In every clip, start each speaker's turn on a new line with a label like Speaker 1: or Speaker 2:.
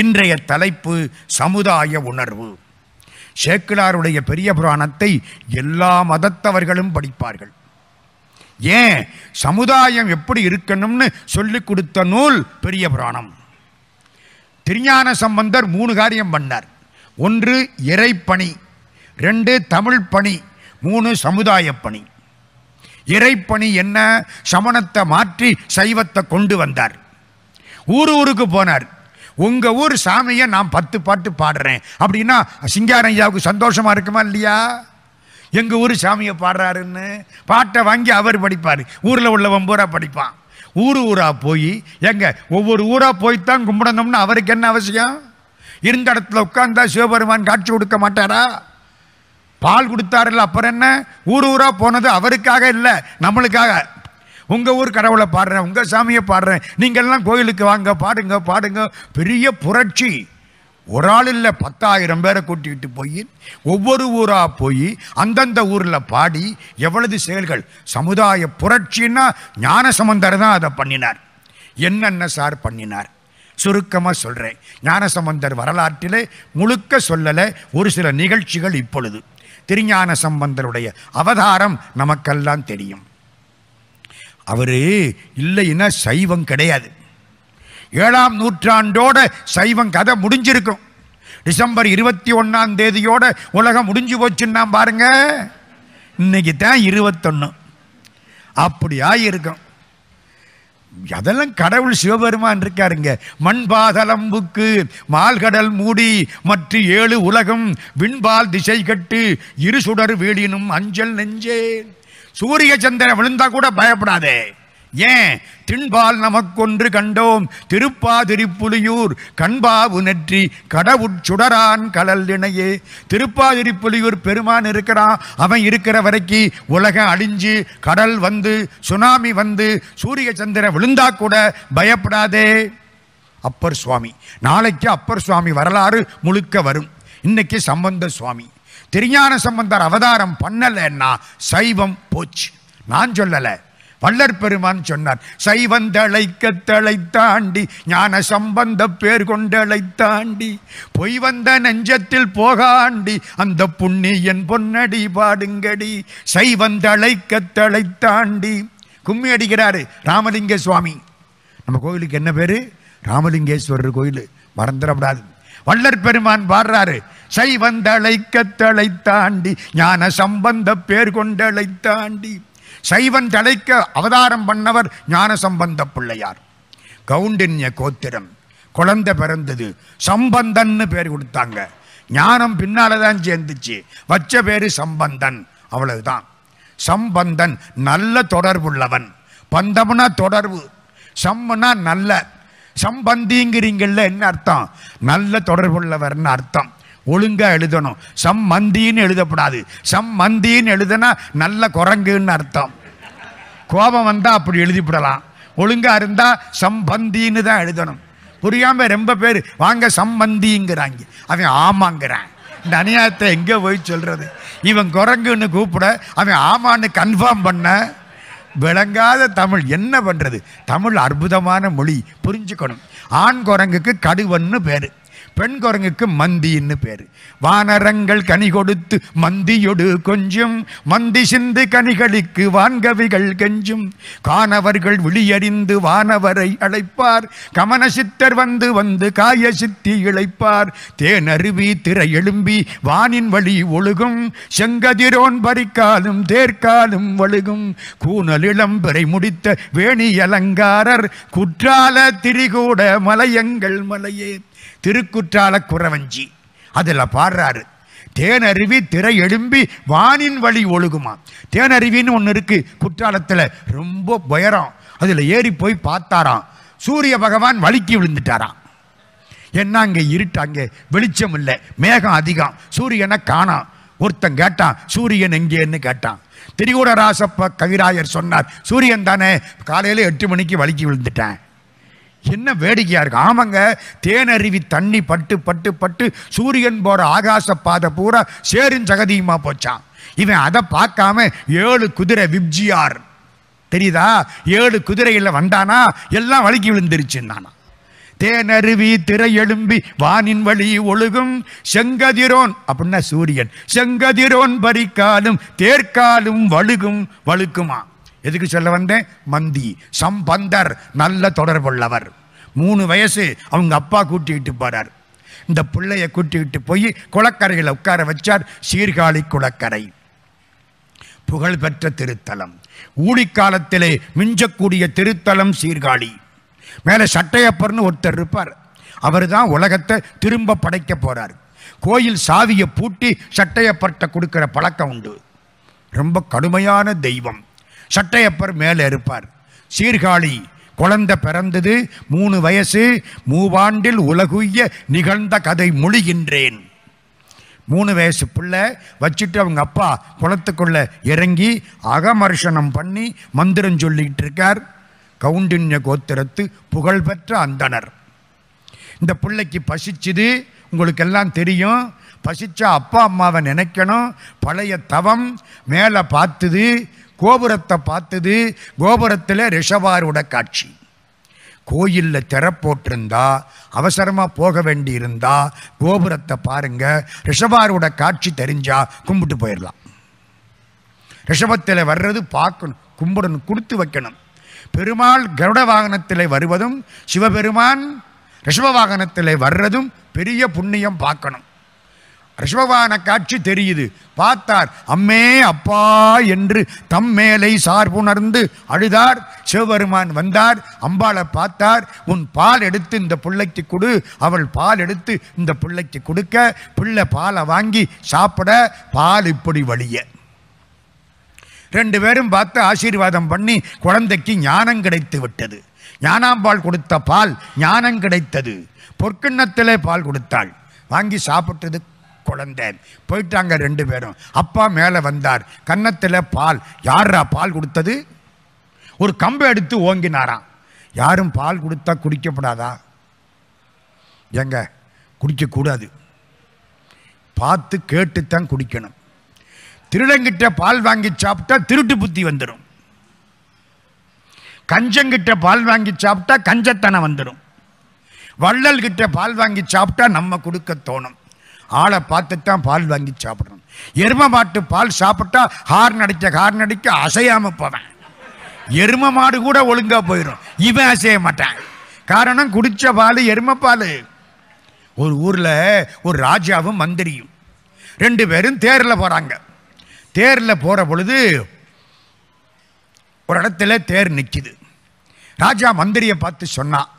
Speaker 1: இன்றைய தலைப்பு சமுதாய உணர்வு சேக்கிழாருடைய பெரிய புராணத்தை எல்லா மதத்தவர்களும் படிப்பார்கள் ஏன் சமுதாயம் எப்படி இருக்கணும்னு சொல்லிக் கொடுத்த நூல் பெரிய புராணம் திருஞான சம்பந்தர் மூணு காரியம் பண்ணார் ஒன்று இறைப்பணி ரெண்டு தமிழ் பணி மூணு சமுதாய பணி இறைப்பணி என்ன சமணத்தை மாற்றி சைவத்தை கொண்டு வந்தார் ஊர் ஊருக்கு போனார் உங்கள் ஊர் சாமியை நான் பத்து பாட்டு பாடுறேன் அப்படின்னா சிங்காரம் ஐயாவுக்கு சந்தோஷமாக இருக்குமா இல்லையா எங்கள் ஊர் சாமியை பாடுறாருன்னு பாட்டை வாங்கி அவர் படிப்பார் ஊரில் உள்ளவன் பூரா படிப்பான் ஊர் ஊராக போய் எங்கே ஒவ்வொரு ஊராக போய்த்தான் கும்பிடணும்னு அவருக்கு என்ன அவசியம் இருந்த இடத்துல உட்காந்தா சிவபெருமான் காட்சி கொடுக்க மாட்டாரா பால் கொடுத்தாருல்ல அப்புறம் என்ன ஊர் ஊராக போனது அவருக்காக இல்லை நம்மளுக்காக உங்கள் ஊர் கடவுளை பாடுறேன் உங்கள் சாமியை பாடுறேன் நீங்கள்லாம் கோயிலுக்கு வாங்க பாடுங்க பாடுங்க பெரிய புரட்சி ஒரு ஆள் இல்லை பத்தாயிரம் பேரை கூட்டிகிட்டு போய் ஒவ்வொரு ஊராக போய் அந்தந்த ஊரில் பாடி எவ்வளவு செயல்கள் சமுதாய புரட்சின்னா ஞானசமந்தர் தான் அதை பண்ணினார் என்னென்ன சார் பண்ணினார் சுருக்கமாக சொல்கிறேன் ஞானசம்பந்தர் வரலாற்றிலே முழுக்க சொல்லலை ஒரு சில நிகழ்ச்சிகள் இப்பொழுது திருஞான சம்பந்தருடைய அவதாரம் நமக்கெல்லாம் தெரியும் அவர் இல்லைன்னா சைவம் கிடையாது ஏழாம் நூற்றாண்டோட சைவம் கதை முடிஞ்சிருக்கும் டிசம்பர் இருபத்தி ஒன்றாம் தேதியோட உலகம் முடிஞ்சு போச்சுன்னா பாருங்க இன்னைக்கு தான் இருபத்தொன்று அப்படியா இருக்கும் அதெல்லாம் கடவுள் சிவபெருமான் இருக்காருங்க மண்பாதலம்புக்கு மால்கடல் மூடி மற்ற ஏழு உலகம் விண்பால் திசை கட்டு இரு சுடர் வீடினும் அஞ்சல் நெஞ்சேன் சூரிய சந்திரன் விழுந்தா கூட பயப்படாதே ஏன் தின்பால் நமக்கொன்று கண்டோம் திருப்பாதிரிப்புலியூர் கண்பாவு நெற்றி கடவுட்சுடரான் கடல் இணையே திருப்பாதிரிப்புலியூர் பெருமான் இருக்கிறான் அவன் இருக்கிற வரைக்கு உலகம் அழிஞ்சு கடல் வந்து சுனாமி வந்து சூரிய சந்திரன் விழுந்தா கூட பயப்படாதே அப்பர் சுவாமி நாளைக்கு அப்பர் சுவாமி வரலாறு முழுக்க வரும் இன்னைக்கு சம்பந்த சுவாமி திருஞான சம்பந்தர் அவதாரம் பண்ணலைன்னா சைவம் போச்சு நான் சொல்லலை வள்ளற் பெருமான் சொன்னார் சைவந்தழைக்க தழைத்தாண்டி ஞான சம்பந்த பேர் கொண்டழைத்தாண்டி பொய் வந்த நெஞ்சத்தில் போகாண்டி அந்த புண்ணியன் பொன்னடி பாடுங்கடி சைவந்தழைக்க தழைத்தாண்டி கும்மி அடிக்கிறாரு ராமலிங்க சுவாமி நம்ம கோயிலுக்கு என்ன பேர் ராமலிங்கேஸ்வரர் கோயில் மறந்துடப்படாது வள்ளற் பெருமான் பாடுறாரு சைவந்தழைக்க தாண்டி ஞான சம்பந்த பேர் கொண்டழைத்தாண்டி சைவன் தலைக்க அவதாரம் பண்ணவர் ஞான சம்பந்த பிள்ளையார் கவுண்டின்ய கோத்திரம் குழந்தை பிறந்தது சம்பந்தன்னு பேர் கொடுத்தாங்க ஞானம் பின்னால தான் சேர்ந்துச்சு வச்ச பேர் சம்பந்தன் அவ்வளவுதான் சம்பந்தன் நல்ல தொடர்புள்ளவன் பந்தம்னா தொடர்பு சம்மனா நல்ல சம்பந்திங்கிறீங்கள்ல என்ன அர்த்தம் நல்ல தொடர்புள்ளவர்னு அர்த்தம் ஒழுங்காக எழுதணும் சம்மந்தின்னு எழுதப்படாது சம்மந்தின்னு எழுதுனா நல்ல குரங்குன்னு அர்த்தம் கோபம் வந்தால் அப்படி எழுதிவிடலாம் ஒழுங்காக இருந்தால் சம்பந்தின்னு தான் எழுதணும் புரியாமல் ரொம்ப பேர் வாங்க சம்பந்திங்கிறாங்க அவன் ஆமாங்கிறான் இந்த அநியாயத்தை எங்கே போய் சொல்கிறது இவன் குரங்குன்னு கூப்பிட அவன் ஆமான்னு கன்ஃபார்ம் பண்ண விளங்காத தமிழ் என்ன பண்ணுறது தமிழ் அற்புதமான மொழி புரிஞ்சுக்கணும் ஆண் குரங்குக்கு கடுவன்னு பேர் பெண் குரங்குக்கு மந்தின்னு பேர் வானரங்கள் கனி கொடுத்து மந்தியொடு கொஞ்சம் மந்தி சிந்து கனிகளுக்கு வான்கவிகள் கெஞ்சும் காணவர்கள் விழியறிந்து வானவரை அழைப்பார் கமன சித்தர் வந்து வந்து காய சித்தி இழைப்பார் தேனருவி திரை எழும்பி வானின் வழி ஒழுகும் செங்கதிரோன் பறிக்காலும் தேர்காலும் வழுகும் கூனல் இளம் முடித்த வேணி அலங்காரர் குற்றால திரிகூட மலையங்கள் மலையே திருக்குற்றால குறவஞ்சி அதில் பாடுறாரு தேனருவி திரை எழும்பி வானின் வழி ஒழுகுமா தேனருவின்னு ஒன்று இருக்குது குற்றாலத்தில் ரொம்ப புயரம் அதில் ஏறி போய் பார்த்தாராம் சூரிய பகவான் வழுக்கி விழுந்துட்டாராம் என்ன அங்கே இருட்டு அங்கே வெளிச்சம் இல்லை மேகம் அதிகம் சூரியனை காணாம் ஒருத்தன் கேட்டான் சூரியன் எங்கேன்னு கேட்டான் திரிகூட ராசப்ப கவிராயர் சொன்னார் சூரியன் தானே காலையில் எட்டு மணிக்கு வழுக்கி விழுந்துட்டேன் என்ன வேடிக்கையாக இருக்கு ஆமாங்க தேனருவி தண்ணி பட்டு பட்டு பட்டு சூரியன் போகிற ஆகாச பாதை பூரா சேரும் சகதியுமா போச்சான் இவன் அதை பார்க்காம ஏழு குதிரை விப்ஜியார் தெரியுதா ஏழு குதிரையில் வந்தானா எல்லாம் வழுக்கி விழுந்துருச்சுன்னானா தேனருவி திரை எழும்பி வானின் வழி ஒழுகும் செங்கதிரோன் அப்படின்னா சூரியன் செங்கதிரோன் பறிக்காலும் தேர்க்காலும் வழுகும் வழுக்குமா எதுக்கு சொல்ல வந்தேன் மந்தி சம்பந்தர் நல்ல தொடர்புள்ளவர் மூணு வயசு அவங்க அப்பா கூட்டிகிட்டு போகிறார் இந்த பிள்ளையை கூட்டிகிட்டு போய் குளக்கரையில் உட்கார வச்சார் சீர்காழி குளக்கரை புகழ்பெற்ற திருத்தலம் ஊழிக்காலத்திலே மிஞ்சக்கூடிய திருத்தலம் சீர்காழி மேலே சட்டையப்பர்னு ஒருத்தர் இருப்பார் அவர் தான் உலகத்தை திரும்ப படைக்க போகிறார் கோயில் சாவியை பூட்டி சட்டையப்பர்கிட்ட கொடுக்குற பழக்கம் உண்டு ரொம்ப கடுமையான தெய்வம் சட்டையப்பர் மேலே இருப்பார் சீர்காழி குழந்தை பிறந்தது மூணு வயசு மூவாண்டில் உலகுய்ய நிகழ்ந்த கதை மொழிகின்றேன் மூணு வயசு பிள்ளை வச்சுட்டு அவங்க அப்பா குளத்துக்குள்ளே இறங்கி அகமர்ஷனம் பண்ணி மந்திரம் சொல்லிக்கிட்டு இருக்கார் கவுண்டின்ய கோத்திரத்து புகழ்பெற்ற அந்தனர் இந்த பிள்ளைக்கு பசிச்சுது உங்களுக்கெல்லாம் தெரியும் பசிச்சா அப்பா அம்மாவை நினைக்கணும் பழைய தவம் மேலே பார்த்துது கோபுரத்தை பார்த்தது கோபுரத்தில் ரிஷபாரோட காட்சி கோயிலில் திறப்போட்டிருந்தா அவசரமாக போக வேண்டி இருந்தால் கோபுரத்தை பாருங்கள் ரிஷபாரோட காட்சி தெரிஞ்சால் கும்பிட்டு போயிடலாம் ரிஷபத்தில் வர்றது பார்க்கணும் கும்பிடணும் கொடுத்து வைக்கணும் பெருமாள் கருட வாகனத்தில் வருவதும் சிவபெருமான் ரிஷப வாகனத்தில் வர்றதும் பெரிய புண்ணியம் பார்க்கணும் ரிஷபவான காட்சி தெரியுது பார்த்தார் அம்மே அப்பா என்று தம் மேலை சார்புணர்ந்து அழுதார் சிவபெருமான் வந்தார் அம்பாளை பார்த்தார் உன் பால் எடுத்து இந்த பிள்ளைக்கு கொடு அவள் பால் எடுத்து இந்த பிள்ளைக்கு கொடுக்க பிள்ளை பாலை வாங்கி சாப்பிட பால் இப்படி வழிய ரெண்டு பேரும் பார்த்து ஆசீர்வாதம் பண்ணி குழந்தைக்கு ஞானம் கிடைத்து விட்டது ஞானாம்பாள் கொடுத்த பால் ஞானம் கிடைத்தது பொற்கிண்ணத்திலே பால் கொடுத்தாள் வாங்கி சாப்பிட்டது குழந்தை போயிட்டாங்க ரெண்டு பேரும் அப்பா மேலே வந்தார் கன்னத்தில் பால் யாரா பால் கொடுத்தது ஒரு கம்பை எடுத்து ஓங்கினாராம் யாரும் பால் கொடுத்தா குடிக்கப்படாதா எங்க குடிக்கக்கூடாது பார்த்து கேட்டுத்தான் குடிக்கணும் திருடங்கிட்ட பால் வாங்கி சாப்பிட்டா திருட்டு புத்தி வந்துடும் கஞ்சங்கிட்ட பால் வாங்கி சாப்பிட்டா கஞ்சத்தனம் வந்துடும் வள்ளல்கிட்ட பால் வாங்கி சாப்பிட்டா நம்ம கொடுக்க தோணும் ஆளை பார்த்து தான் பால் வாங்கி சாப்பிடணும் எரும மாட்டு பால் சாப்பிட்டா ஹார்ன் அடிக்க ஹார்ன் அடிக்க அசையாமல் போவேன் எரும மாடு கூட ஒழுங்காக போயிடும் இவன் அசைய மாட்டான் காரணம் குடித்த பால் எரும பால் ஒரு ஊரில் ஒரு ராஜாவும் மந்திரியும் ரெண்டு பேரும் தேரில் போகிறாங்க தேரில் போகிற பொழுது ஒரு இடத்துல தேர் நிற்கிது ராஜா மந்திரியை பார்த்து சொன்னான்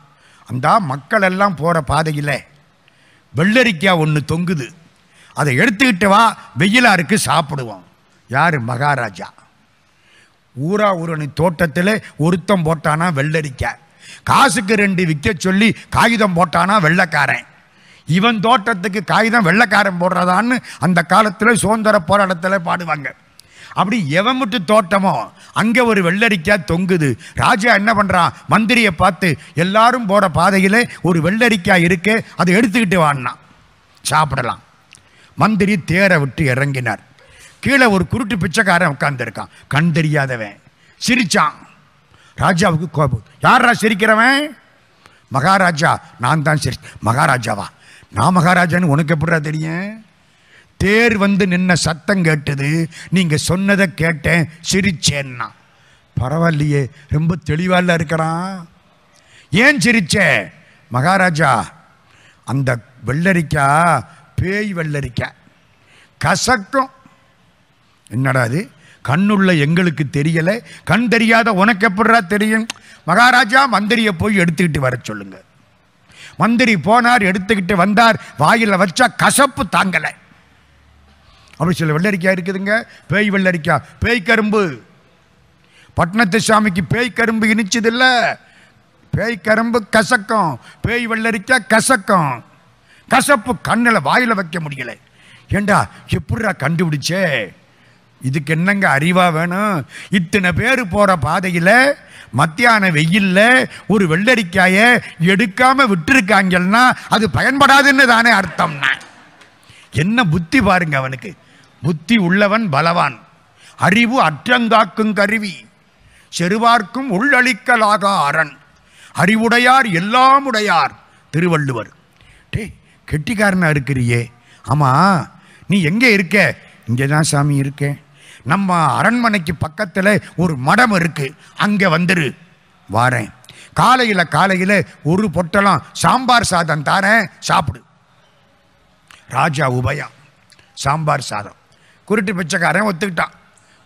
Speaker 1: அந்த மக்கள் எல்லாம் போகிற பாதையில் வெள்ளரிக்காய் ஒன்று தொங்குது அதை எடுத்துக்கிட்டு வா இருக்கு சாப்பிடுவோம் யார் மகாராஜா ஊரா ஊரணி தோட்டத்தில் ஒருத்தம் போட்டானா வெள்ளரிக்காய் காசுக்கு ரெண்டு விற்க சொல்லி காகிதம் போட்டானா வெள்ளக்காரன் இவன் தோட்டத்துக்கு காகிதம் வெள்ளக்காரன் போடுறதான்னு அந்த காலத்தில் சுதந்திர போராட்டத்தில் பாடுவாங்க அப்படி எவமுட்டு தோட்டமோ அங்கே ஒரு வெள்ளரிக்காய் தொங்குது ராஜா என்ன பண்ணுறான் மந்திரியை பார்த்து எல்லாரும் போகிற பாதையில் ஒரு வெள்ளரிக்காய் இருக்கு அதை எடுத்துக்கிட்டு வாங்கினான் சாப்பிடலாம் மந்திரி தேரை விட்டு இறங்கினார் கீழே ஒரு குருட்டு பிச்சைக்காரன் உட்கார்ந்துருக்கான் கண் தெரியாதவன் சிரிச்சான் ராஜாவுக்கு கோபம் யாரா சிரிக்கிறவன் மகாராஜா நான் தான் சிரி மகாராஜாவா நான் மகாராஜான்னு உனக்கு எப்படா தெரியும் தேர் வந்து நின்ன சத்தம் கேட்டது நீங்கள் சொன்னதை கேட்டேன் சிரிச்சேன்னா பரவாயில்லையே ரொம்ப தெளிவாக இருக்கிறான் ஏன் சிரிச்ச மகாராஜா அந்த வெள்ளரிக்கா பேய் வெள்ளரிக்கா கசக்கும் என்னடா அது கண்ணுள்ள எங்களுக்கு தெரியலை கண் தெரியாத உனக்கு எப்படா தெரியும் மகாராஜா மந்திரியை போய் எடுத்துக்கிட்டு வர சொல்லுங்க மந்திரி போனார் எடுத்துக்கிட்டு வந்தார் வாயில் வச்சா கசப்பு தாங்கலை அப்படி சில வெள்ளரிக்காய் இருக்குதுங்க பேய் வெள்ளரிக்காய் பேய் கரும்பு பட்டணத்து சாமிக்கு பேய் கரும்பு இல்லை பேய் கரும்பு கசக்கம் பேய் வெள்ளரிக்காய் கசக்கம் கசப்பு கண்ணில் வாயில் வைக்க முடியலை ஏண்டா எப்படிரா கண்டுபிடிச்சே இதுக்கு என்னங்க அறிவாக வேணும் இத்தனை பேர் போகிற பாதையில் மத்தியான வெயிலில் ஒரு வெள்ளரிக்காயை எடுக்காமல் விட்டுருக்காங்கன்னா அது பயன்படாதுன்னு தானே அர்த்தம்னா என்ன புத்தி பாருங்க அவனுக்கு புத்தி உள்ளவன் பலவான் அறிவு அற்றங்காக்கும் கருவி செருவார்க்கும் உள்ளளிக்கலாக அரண் அறிவுடையார் எல்லாம் உடையார் திருவள்ளுவர் டே கெட்டிக்காரனாக இருக்கிறியே ஆமாம் நீ எங்கே இருக்க இங்கே தான் சாமி இருக்கேன் நம்ம அரண்மனைக்கு பக்கத்தில் ஒரு மடம் இருக்குது அங்கே வந்துரு வாரேன் காலையில் காலையில் ஒரு பொட்டலம் சாம்பார் சாதம் தாரேன் சாப்பிடு ராஜா உபயா சாம்பார் சாதம் குருட்டு பிச்சைக்காரன் ஒத்துக்கிட்டான்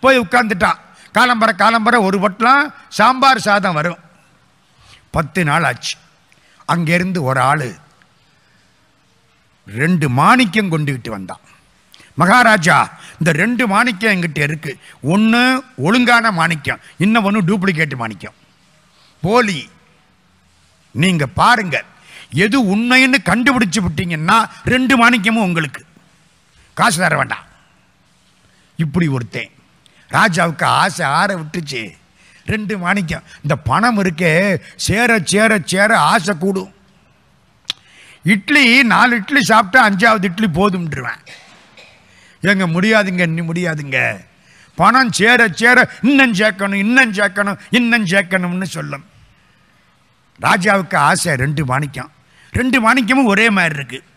Speaker 1: போய் உட்காந்துட்டான் காலம்பர காலம்பர ஒரு பொட்டலாம் சாம்பார் சாதம் வரும் பத்து நாள் ஆச்சு அங்கேருந்து ஒரு ஆள் ரெண்டு மாணிக்கம் கொண்டுக்கிட்டு வந்தான் மகாராஜா இந்த ரெண்டு மாணிக்கம் எங்கிட்ட இருக்குது ஒன்று ஒழுங்கான மாணிக்கம் இன்னும் ஒன்று டூப்ளிகேட் மாணிக்கம் போலி நீங்கள் பாருங்கள் எது உண்மைன்னு கண்டுபிடிச்சு விட்டீங்கன்னா ரெண்டு மாணிக்கமும் உங்களுக்கு காசு தர வேண்டாம் இப்படி ஒருத்தன் ராஜாவுக்கு ஆசை ஆற விட்டுச்சு ரெண்டு மாணிக்கம் இந்த பணம் இருக்கே சேர சேர சேர ஆசை கூடும் இட்லி நாலு இட்லி சாப்பிட்டா அஞ்சாவது இட்லி போதும்ன்றுவேன் எங்க முடியாதுங்க இன்னும் முடியாதுங்க பணம் சேர சேர இன்னும் சேர்க்கணும் இன்னும் சேர்க்கணும் இன்னும் சேர்க்கணும்னு சொல்லும் ராஜாவுக்கு ஆசை ரெண்டு மாணிக்கம் ரெண்டு மாணிக்கமும் ஒரே மாதிரி இருக்குது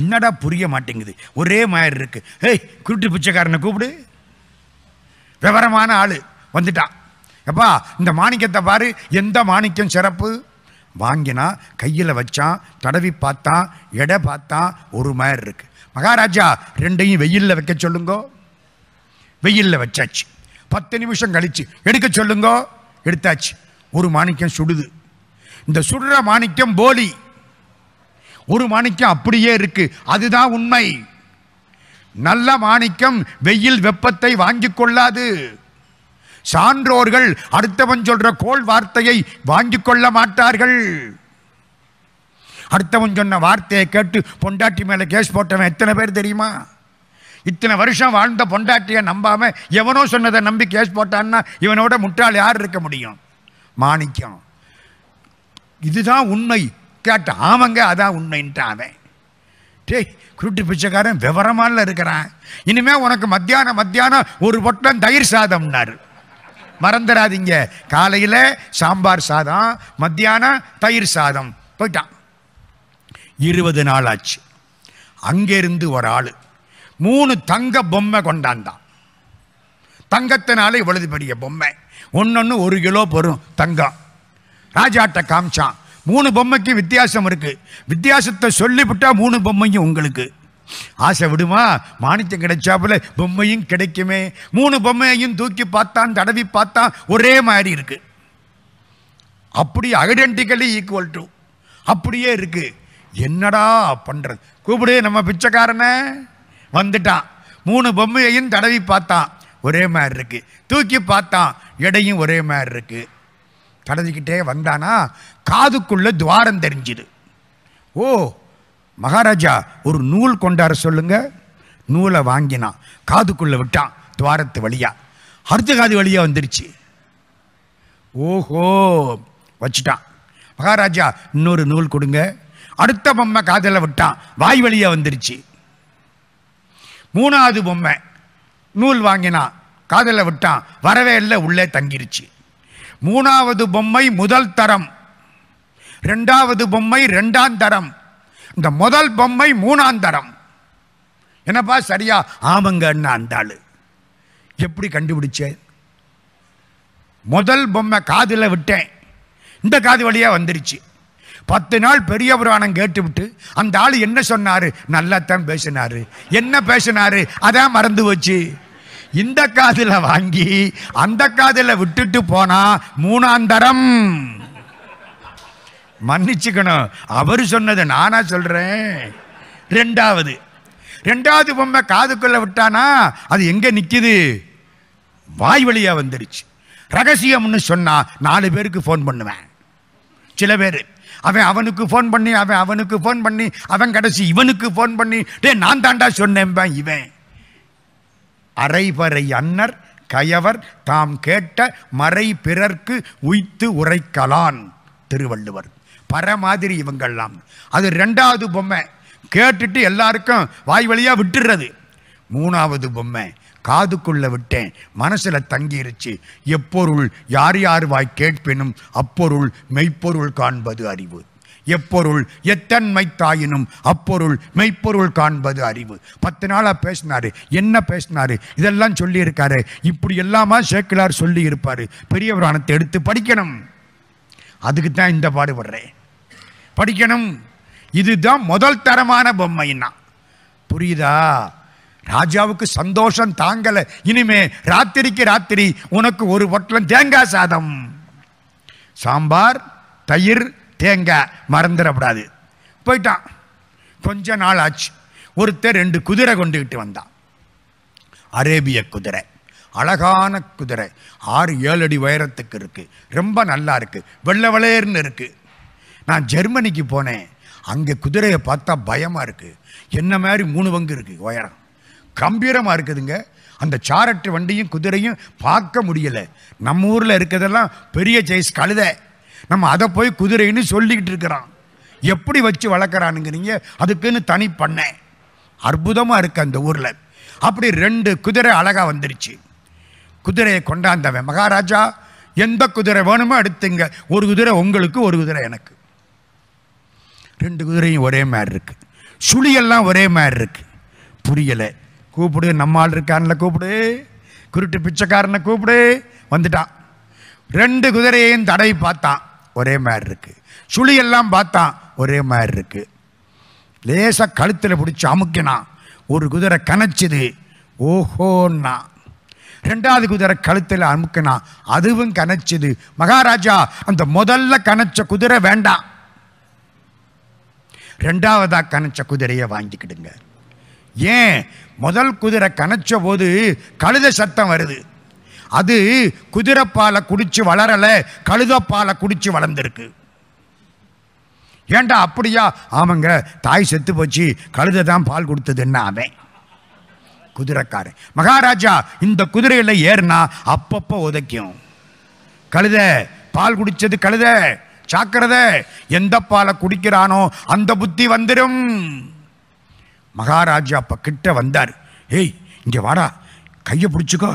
Speaker 1: என்னடா புரிய மாட்டேங்குது ஒரே மாதிரி இருக்குது ஹேய் குருட்டு பிச்சைக்காரனை கூப்பிடு விவரமான ஆள் வந்துட்டான் எப்பா இந்த மாணிக்கத்தை பாரு எந்த மாணிக்கம் சிறப்பு வாங்கினா கையில் வச்சான் தடவி பார்த்தான் எடை பார்த்தான் ஒரு மாதிரி இருக்கு மகாராஜா ரெண்டையும் வெயிலில் வைக்க சொல்லுங்கோ வெயிலில் வச்சாச்சு பத்து நிமிஷம் கழிச்சு எடுக்க சொல்லுங்கோ எடுத்தாச்சு ஒரு மாணிக்கம் சுடுது இந்த சுடுற மாணிக்கம் போலி ஒரு மாணிக்கம் அப்படியே இருக்கு அதுதான் உண்மை நல்ல மாணிக்கம் வெயில் வெப்பத்தை வாங்கி கொள்ளாது சான்றோர்கள் அடுத்தவன் சொல்ற கோல் வார்த்தையை வாங்கி கொள்ள மாட்டார்கள் அடுத்தவன் சொன்ன வார்த்தையை கேட்டு பொண்டாட்டி மேலே கேஸ் போட்டவன் எத்தனை பேர் தெரியுமா இத்தனை வருஷம் வாழ்ந்த பொண்டாட்டியை நம்பாம எவனோ சொன்னதை நம்பி கேஸ் போட்டான்னா இவனோட முட்டாள் யார் இருக்க முடியும் மாணிக்கம் இதுதான் உண்மை கேட்டான் ஆமாங்க அதான் உண்மைன்ட்டான் அவன் டேய் குருட்டு பிச்சைக்காரன் விவரமால இருக்கிறான் இனிமேல் உனக்கு மத்தியானம் மத்தியானம் ஒரு பொட்டம் தயிர் சாதம்னாரு மறந்துடாதீங்க காலையில் சாம்பார் சாதம் மத்தியானம் தயிர் சாதம் போயிட்டான் இருபது நாள் ஆச்சு அங்கேருந்து ஒரு ஆள் மூணு தங்க பொம்மை கொண்டாந்தான் தங்கத்தினால இவ்வளவு பெரிய பொம்மை ஒன்று ஒன்று ஒரு கிலோ பொறும் தங்கம் ராஜாட்ட காமிச்சான் மூணு பொம்மைக்கும் வித்தியாசம் இருக்குது வித்தியாசத்தை சொல்லிவிட்டால் மூணு பொம்மையும் உங்களுக்கு ஆசை விடுமா மாணிக்கம் கிடைச்சாப்புல பொம்மையும் கிடைக்குமே மூணு பொம்மையையும் தூக்கி பார்த்தான் தடவி பார்த்தான் ஒரே மாதிரி இருக்கு அப்படி ஐடென்டிக்கலி ஈக்குவல் டு அப்படியே இருக்கு என்னடா பண்றது கூப்பிடு நம்ம பிச்சைக்காரன வந்துட்டான் மூணு பொம்மையையும் தடவி பார்த்தான் ஒரே மாதிரி இருக்கு தூக்கி பார்த்தான் எடையும் ஒரே மாதிரி இருக்குது தடவிக்கிட்டே வந்தானா காதுக்குள்ளே துவாரம் தெரிஞ்சுது ஓ மகாராஜா ஒரு நூல் கொண்டாட சொல்லுங்க நூலை வாங்கினான் காதுக்குள்ளே விட்டான் துவாரத்து வழியாக அடுத்த காது வழியாக வந்துருச்சு ஓஹோ வச்சுட்டான் மகாராஜா இன்னொரு நூல் கொடுங்க அடுத்த பொம்மை காதில் விட்டான் வாய் வழியாக வந்துருச்சு மூணாவது பொம்மை நூல் வாங்கினான் காதில் விட்டான் வரவே இல்லை உள்ளே தங்கிருச்சு மூணாவது பொம்மை முதல் தரம் ரெண்டாவது பொம்மை ரெண்டாம் தரம் இந்த முதல் பொம்மை மூணாம் தரம் என்னப்பா சரியா ஆமங்க அண்ணா அந்த ஆள் எப்படி கண்டுபிடிச்ச முதல் பொம்மை காதில் விட்டேன் இந்த காது வழியாக வந்துருச்சு பத்து நாள் பெரிய புராணம் கேட்டுவிட்டு அந்த ஆள் என்ன சொன்னார் தான் பேசினார் என்ன பேசினார் அதான் மறந்து வச்சு இந்த காதில் வாங்கி அந்த காதில் விட்டுட்டு போனா மூணாந்தரம் மன்னிச்சுக்கணும் அவர் சொன்னது நானா சொல்றேன் ரெண்டாவது ரெண்டாவது பொம்மை காதுக்குள்ள விட்டானா அது எங்க நிக்குது வாய் வழியா வந்துருச்சு ரகசியம்னு சொன்னா நாலு பேருக்கு ஃபோன் பண்ணுவேன் சில பேர் அவன் அவனுக்கு ஃபோன் பண்ணி அவன் அவனுக்கு ஃபோன் பண்ணி அவன் கடைசி இவனுக்கு ஃபோன் பண்ணி டே நான் தாண்டா சொன்னேன்பேன் இவன் அரைபறை அன்னர் கயவர் தாம் கேட்ட மறை பிறர்க்கு உய்த்து உரைக்கலான் திருவள்ளுவர் பர மாதிரி இவங்கள்லாம் அது ரெண்டாவது பொம்மை கேட்டுட்டு எல்லாருக்கும் வாய் வழியாக விட்டுடுறது மூணாவது பொம்மை காதுக்குள்ளே விட்டேன் மனசில் தங்கிருச்சு எப்பொருள் யார் யார் வாய் கேட்பினும் அப்பொருள் மெய்ப்பொருள் காண்பது அறிவு எப்பொருள் எத்தன்மை தாயினும் அப்பொருள் மெய்ப்பொருள் காண்பது அறிவு பத்து நாளாக பேசினார் என்ன பேசினார் இதெல்லாம் சொல்லியிருக்காரு இப்படி எல்லாமா சேக்கிலார் சொல்லி இருப்பார் பெரிய புராணத்தை எடுத்து படிக்கணும் அதுக்கு தான் இந்த பாடுபடுறேன் படிக்கணும் இதுதான் முதல் தரமான பொம்மைன்னா புரியுதா ராஜாவுக்கு சந்தோஷம் தாங்கலை இனிமே ராத்திரிக்கு ராத்திரி உனக்கு ஒரு பொட்டலம் தேங்காய் சாதம் சாம்பார் தயிர் தேங்காய் மறந்துடக்கூடாது போயிட்டான் கொஞ்ச நாள் ஆச்சு ஒருத்தர் ரெண்டு குதிரை கொண்டுக்கிட்டு வந்தான் அரேபிய குதிரை அழகான குதிரை ஆறு ஏழு அடி உயரத்துக்கு இருக்குது ரொம்ப நல்லா இருக்குது வெள்ளை வளையர்னு இருக்குது நான் ஜெர்மனிக்கு போனேன் அங்கே குதிரையை பார்த்தா பயமாக இருக்குது என்ன மாதிரி மூணு பங்கு இருக்குது உயரம் கம்பீரமாக இருக்குதுங்க அந்த சாரட்டு வண்டியும் குதிரையும் பார்க்க முடியலை நம்ம ஊரில் இருக்கிறதெல்லாம் பெரிய சைஸ் கழுதை நம்ம அதை போய் குதிரைன்னு சொல்லிக்கிட்டு இருக்கிறான் எப்படி வச்சு வளர்க்குறானுங்கிறீங்க அதுக்குன்னு தனி பண்ணேன் அற்புதமாக இருக்குது அந்த ஊரில் அப்படி ரெண்டு குதிரை அழகாக வந்துருச்சு குதிரையை கொண்டாந்தவன் மகாராஜா எந்த குதிரை வேணுமோ எடுத்துங்க ஒரு குதிரை உங்களுக்கு ஒரு குதிரை எனக்கு ரெண்டு குதிரையும் ஒரே மாதிரி இருக்குது சுழியெல்லாம் ஒரே மாதிரி இருக்குது புரியலை கூப்பிடு நம்மால் இருக்கான்ல கூப்பிடு குருட்டு பிச்சைக்காரனை கூப்பிடு வந்துட்டான் ரெண்டு குதிரையையும் தடவி பார்த்தான் ஒரே மாதிரி இருக்குது சுழியெல்லாம் பார்த்தா ஒரே மாதிரி இருக்குது லேசாக கழுத்தில் பிடிச்சி அமுக்கினான் ஒரு குதிரை கனச்சிது ஓஹோன்னா ரெண்டாவது குதிரை கழுத்தில் அமுக்கினா அதுவும் கனச்சிது மகாராஜா அந்த முதல்ல கனச்ச குதிரை வேண்டாம் ரெண்டாவதாக கனச்ச குதிரையை வாங்கிக்கிடுங்க ஏன் முதல் குதிரை கனச்ச போது கழுத சத்தம் வருது அது குதிரைப்பாலை குடித்து வளரலை கழுதப்பாலை குடிச்சு வளர்ந்துருக்கு ஏண்டா அப்படியா ஆமாங்க தாய் செத்து போச்சு கழுதை தான் பால் கொடுத்ததுன்னா அவன் குதிரைக்காரன் மகாராஜா இந்த குதிரையில் ஏறினா அப்பப்போ உதைக்கும் கழுத பால் குடிச்சது கழுத சாக்கிறத எந்த பாலை குடிக்கிறானோ அந்த புத்தி வந்துடும் மகாராஜா அப்போ கிட்ட வந்தார் ஏய் இங்கே வாடா கையை பிடிச்சிக்கோ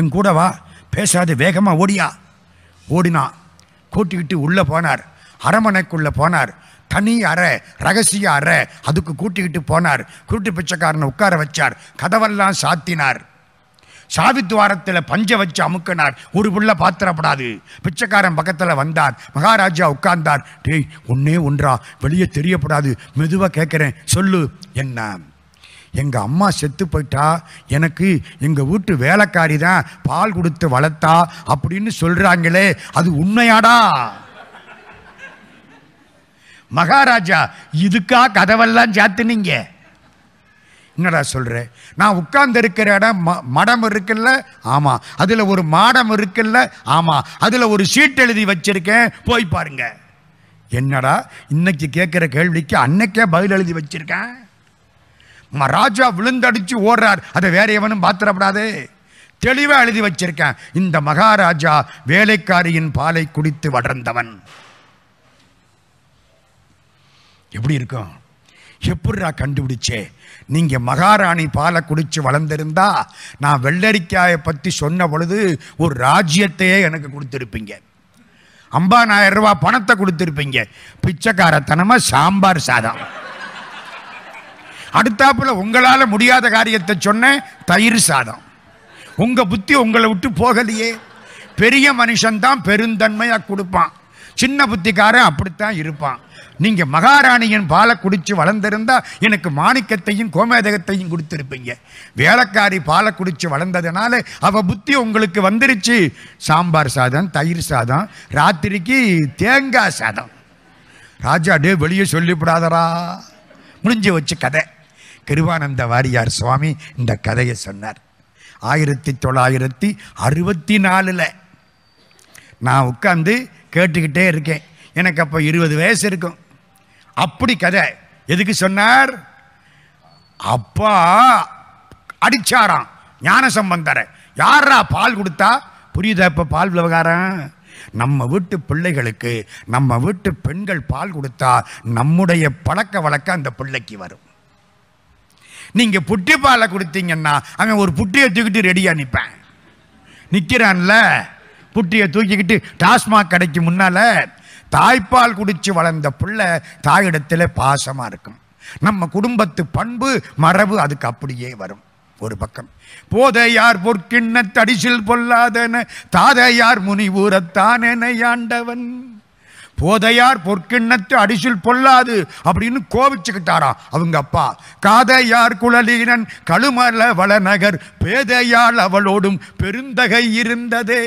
Speaker 1: என் கூட வா பேசாது வேகமாக ஓடியா ஓடினா கூட்டிக்கிட்டு உள்ளே போனார் அரமனைக்குள்ளே போனார் தனி அறை ரகசிய அறை அதுக்கு கூட்டிக்கிட்டு போனார் கூட்டு பிச்சைக்காரனை உட்கார வச்சார் கதவெல்லாம் சாத்தினார் சாவித்வாரத்தில் பஞ்ச வச்சு அமுக்கினார் ஒரு புள்ள பாத்திரப்படாது பிச்சைக்காரன் பக்கத்தில் வந்தார் மகாராஜா உட்கார்ந்தார் டேய் ஒன்னே ஒன்றா வெளியே தெரியப்படாது மெதுவாக கேட்குறேன் சொல்லு என்ன எங்கள் அம்மா செத்து போயிட்டா எனக்கு எங்கள் வீட்டு வேலைக்காரி தான் பால் கொடுத்து வளர்த்தா அப்படின்னு சொல்கிறாங்களே அது உண்மையாடா மகாராஜா இதுக்கா கதவெல்லாம் சாத்துனீங்க என்னடா சொல்கிறேன் நான் உட்கார்ந்து இருக்கிற இடம் ம மடம் இருக்குல்ல ஆமாம் அதில் ஒரு மாடம் இருக்குல்ல ஆமாம் அதில் ஒரு சீட் எழுதி வச்சுருக்கேன் போய் பாருங்க என்னடா இன்னைக்கு கேட்குற கேள்விக்கு அன்னைக்கே பதில் எழுதி வச்சுருக்கேன் ராஜா விழுந்தடிச்சு ஓடுறார் அதை வேற எவனும் பார்த்துடப்படாது தெளிவாக எழுதி வச்சிருக்கேன் இந்த மகாராஜா வேலைக்காரியின் பாலை குடித்து வளர்ந்தவன் எப்படி இருக்கும் எப்படிரா கண்டுபிடிச்சே நீங்கள் மகாராணி பாலை குடித்து வளர்ந்திருந்தா நான் வெள்ளரிக்காயை பற்றி சொன்ன பொழுது ஒரு ராஜ்யத்தையே எனக்கு கொடுத்துருப்பீங்க நாயிரம் ரூபாய் பணத்தை கொடுத்துருப்பீங்க பிச்சைக்காரத்தனமாக சாம்பார் சாதம் அடுத்தாப்புல உங்களால் முடியாத காரியத்தை சொன்னேன் தயிர் சாதம் உங்கள் புத்தி உங்களை விட்டு போகலையே பெரிய மனுஷன்தான் பெருந்தன்மையாக கொடுப்பான் சின்ன புத்திக்காரன் அப்படித்தான் இருப்பான் நீங்கள் மகாராணியின் பாலை குடித்து வளர்ந்திருந்தால் எனக்கு மாணிக்கத்தையும் கோமேதகத்தையும் கொடுத்துருப்பீங்க வேலைக்காரி பாலை குடித்து வளர்ந்ததுனால அவள் புத்தி உங்களுக்கு வந்துருச்சு சாம்பார் சாதம் தயிர் சாதம் ராத்திரிக்கு தேங்காய் சாதம் ராஜா டே வெளியே சொல்லிவிடாதரா முடிஞ்சு வச்சு கதை கிருபானந்த வாரியார் சுவாமி இந்த கதையை சொன்னார் ஆயிரத்தி தொள்ளாயிரத்தி அறுபத்தி நாலில் நான் உட்காந்து கேட்டுக்கிட்டே இருக்கேன் எனக்கு அப்போ இருபது வயசு இருக்கும் அப்படி கதை எதுக்கு சொன்னார் அப்பா அடிச்சாராம் ஞான சம்பந்தரை யாரா பால் கொடுத்தா புரியுதா இப்போ பால் விவகாரம் நம்ம வீட்டு பிள்ளைகளுக்கு நம்ம வீட்டு பெண்கள் பால் கொடுத்தா நம்முடைய பழக்க வழக்கம் அந்த பிள்ளைக்கு வரும் நீங்கள் புட்டி பாலை கொடுத்தீங்கன்னா அவன் ஒரு புட்டியை தூக்கிட்டு ரெடியாக நிற்பேன் நிற்கிறான்ல புட்டியை தூக்கிக்கிட்டு டாஸ்மாக் கடைக்கு முன்னால் தாய்ப்பால் குடித்து வளர்ந்த புள்ள தாயிடத்தில் பாசமாக இருக்கும் நம்ம குடும்பத்து பண்பு மரபு அதுக்கு அப்படியே வரும் ஒரு பக்கம் போதையார் பொற்கின்ன தடிசில் பொல்லாதன தாதையார் முனிவூரத்தானென ஆண்டவன் போதையார் பொற்கிண்ணத்து அடிசுல் பொல்லாது அப்படின்னு கோபிச்சுக்கிட்டாரா அவங்க அப்பா காதையார் குழலீனன் கழுமல வளநகர் பேதையால் அவளோடும் பெருந்தகை இருந்ததே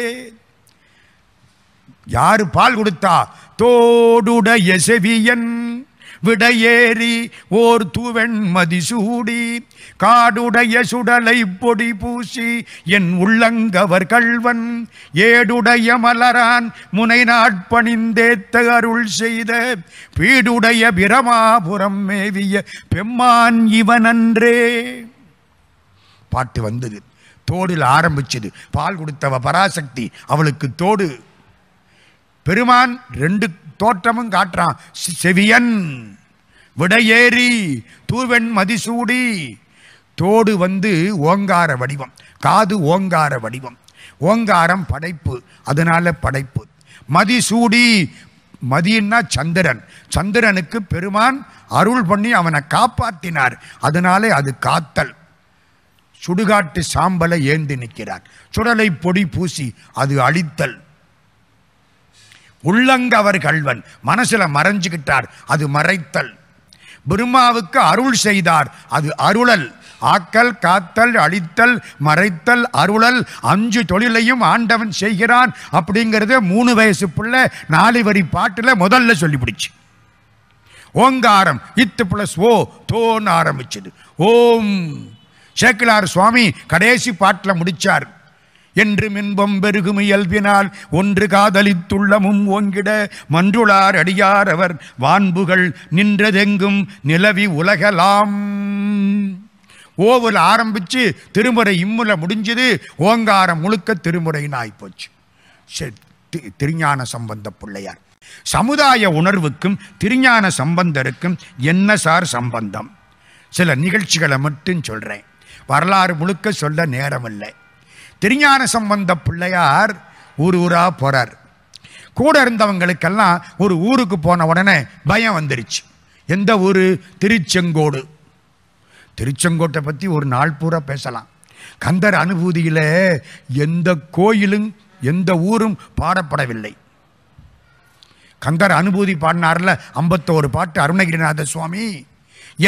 Speaker 1: யாரு பால் கொடுத்தா தோடுட எசவியன் விடையேறி ஓர் தூவெண் மதிசூடி காடுடைய சுடலை பொடி பூசி என் உள்ளங்கவர் கல்வன் ஏடுடைய மலரான் முனை நாட்பணிந்தேத்த அருள் செய்த பீடுடைய பிரமாபுரம் மேவிய பெம்மான் இவனன்றே பாட்டு வந்தது தோடில் ஆரம்பிச்சது பால் கொடுத்தவ பராசக்தி அவளுக்கு தோடு பெருமான் ரெண்டு தோற்றமும் காட்டுறான் செவியன் விடையேறி தூவெண் மதிசூடி தோடு வந்து ஓங்கார வடிவம் காது ஓங்கார வடிவம் ஓங்காரம் படைப்பு அதனால படைப்பு மதிசூடி மதியன்னா சந்திரன் சந்திரனுக்கு பெருமான் அருள் பண்ணி அவனை காப்பாற்றினார் அதனாலே அது காத்தல் சுடுகாட்டு சாம்பலை ஏந்தி நிற்கிறார் சுடலை பொடி பூசி அது அழித்தல் உள்ளங்கவர் கல்வன் மனசில் மறைஞ்சுக்கிட்டார் அது மறைத்தல் பிரம்மாவுக்கு அருள் செய்தார் அது அருளல் ஆக்கல் காத்தல் அழித்தல் மறைத்தல் அருளல் அஞ்சு தொழிலையும் ஆண்டவன் செய்கிறான் அப்படிங்கிறத மூணு வயசு பிள்ளை நாலு வரி பாட்டில் முதல்ல பிடிச்சி ஓங்காரம் இத்து பிளஸ் ஓ தோன்னு ஆரம்பிச்சது ஓம் சேக்கிலார் சுவாமி கடைசி பாட்டில் முடித்தார் என்றும் இன்பம் பெருகும் இயல்பினால் ஒன்று காதலித்துள்ளமும் ஓங்கிட மன்றுளார் அடியார் அவர் வான்புகள் நின்றதெங்கும் நிலவி உலகலாம் ஓவில் ஆரம்பித்து திருமுறை இம்முல முடிஞ்சது ஓங்காரம் முழுக்க திருமுறைன்னு போச்சு திருஞான சம்பந்த பிள்ளையார் சமுதாய உணர்வுக்கும் திருஞான சம்பந்தருக்கும் என்ன சார் சம்பந்தம் சில நிகழ்ச்சிகளை மட்டும் சொல்கிறேன் வரலாறு முழுக்க சொல்ல நேரம் இல்லை திருஞான சம்பந்த பிள்ளையார் ஊர் ஊராக போகிறார் கூட இருந்தவங்களுக்கெல்லாம் ஒரு ஊருக்கு போன உடனே பயம் வந்துருச்சு எந்த ஊர் திருச்செங்கோடு திருச்செங்கோட்டை பற்றி ஒரு நாள் பூரா பேசலாம் கந்தர் அனுபூதியில் எந்த கோயிலும் எந்த ஊரும் பாடப்படவில்லை கந்தர் அனுபூதி பாடினார்ல ஐம்பத்தோரு பாட்டு அருணகிரிநாத சுவாமி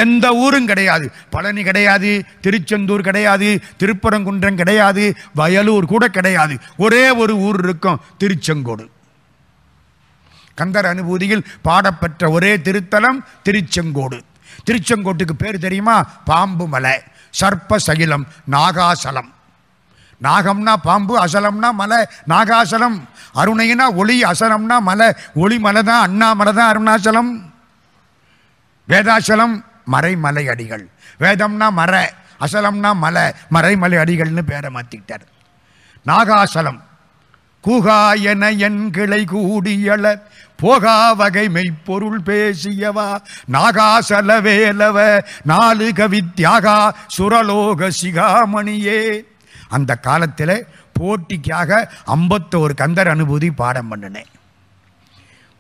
Speaker 1: எந்த ஊரும் கிடையாது பழனி கிடையாது திருச்செந்தூர் கிடையாது திருப்பரங்குன்றம் கிடையாது வயலூர் கூட கிடையாது ஒரே ஒரு ஊர் இருக்கும் திருச்செங்கோடு கந்தர் அனுபூதியில் பாடப்பெற்ற ஒரே திருத்தலம் திருச்செங்கோடு திருச்செங்கோட்டுக்கு பேர் தெரியுமா பாம்பு மலை சர்ப்ப சகிலம் நாகாசலம் நாகம்னா பாம்பு அசலம்னா மலை நாகாசலம் அருணைனா ஒளி அசலம்னா மலை ஒளி மலை தான் அண்ணாமலை தான் அருணாசலம் வேதாசலம் மறைமலை அடிகள் வேதம்னா மறை அசலம்னா மலை மறைமலை அடிகள்னு பேரை மாற்றிக்கிட்டார் நாகாசலம் குகாயன என் கிளை கூடியள போகா வகை மெய்ப்பொருள் பேசியவா நாகாசல வேலவ நாலு கவி தியாகா சுரலோக சிகாமணியே அந்த காலத்தில் போட்டிக்காக ஐம்பத்தோரு கந்தர் அனுபூதி பாடம் பண்ணினேன்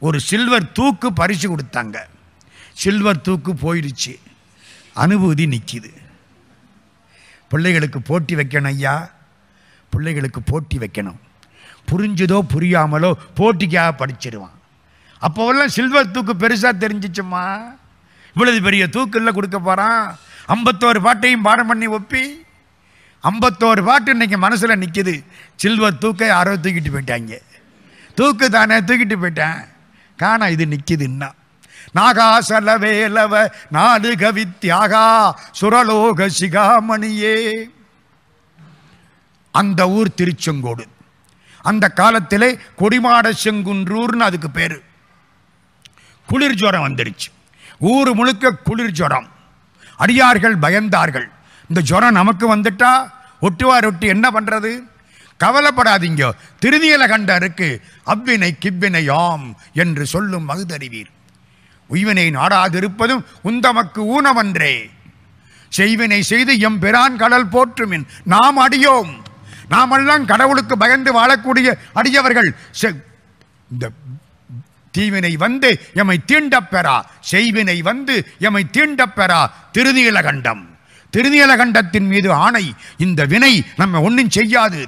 Speaker 1: ஒரு சில்வர் தூக்கு பரிசு கொடுத்தாங்க சில்வர் தூக்கு போயிடுச்சு அனுபூதி நிற்கிது பிள்ளைகளுக்கு போட்டி வைக்கணும் ஐயா பிள்ளைகளுக்கு போட்டி வைக்கணும் புரிஞ்சதோ புரியாமலோ போட்டிக்காக படிச்சிருவான் அப்போவெல்லாம் சில்வர் தூக்கு பெருசாக தெரிஞ்சிச்சுமா இவ்வளவு பெரிய தூக்கில் கொடுக்க போகிறான் ஐம்பத்தோரு பாட்டையும் பாடம் பண்ணி ஒப்பி ஐம்பத்தோரு பாட்டு இன்றைக்கி மனசில் நிற்கிது சில்வர் தூக்கை யாரோ தூக்கிட்டு போயிட்டாங்க தூக்கு தானே தூக்கிட்டு போயிட்டேன் காணா இது நிற்கிது இன்னும் நாகாசல வேலவ நாடுக வித்யாகா சுரலோக சிகாமணியே அந்த ஊர் திருச்செங்கோடு அந்த காலத்திலே கொடிமாட செங்குன்றூர்னு அதுக்கு பேர் குளிர் ஜுரம் வந்துருச்சு ஊர் முழுக்க குளிர் ஜுரம் அடியார்கள் பயந்தார்கள் இந்த ஜுரம் நமக்கு வந்துட்டா ஒட்டுவார் ஒட்டி என்ன பண்ணுறது கவலைப்படாதீங்க திருநீல கண்டருக்கு அவ்வினை கிவ்வினை யாம் என்று சொல்லும் மகுதறிவீர் உய்வினை நாடாதிருப்பதும் உந்தமக்கு ஊனமன்றே செய்வினை செய்து எம் பிரான் கடல் போற்றுமின் நாம் அடியோம் நாமெல்லாம் கடவுளுக்கு பயந்து வாழக்கூடிய அடியவர்கள் இந்த தீவினை வந்து எம்மை தீண்டப் பெறா செய்வினை வந்து எம்மை தீண்டப் பெறா திருநீலகண்டம் திருநீலகண்டத்தின் மீது ஆணை இந்த வினை நம்ம ஒன்றும் செய்யாது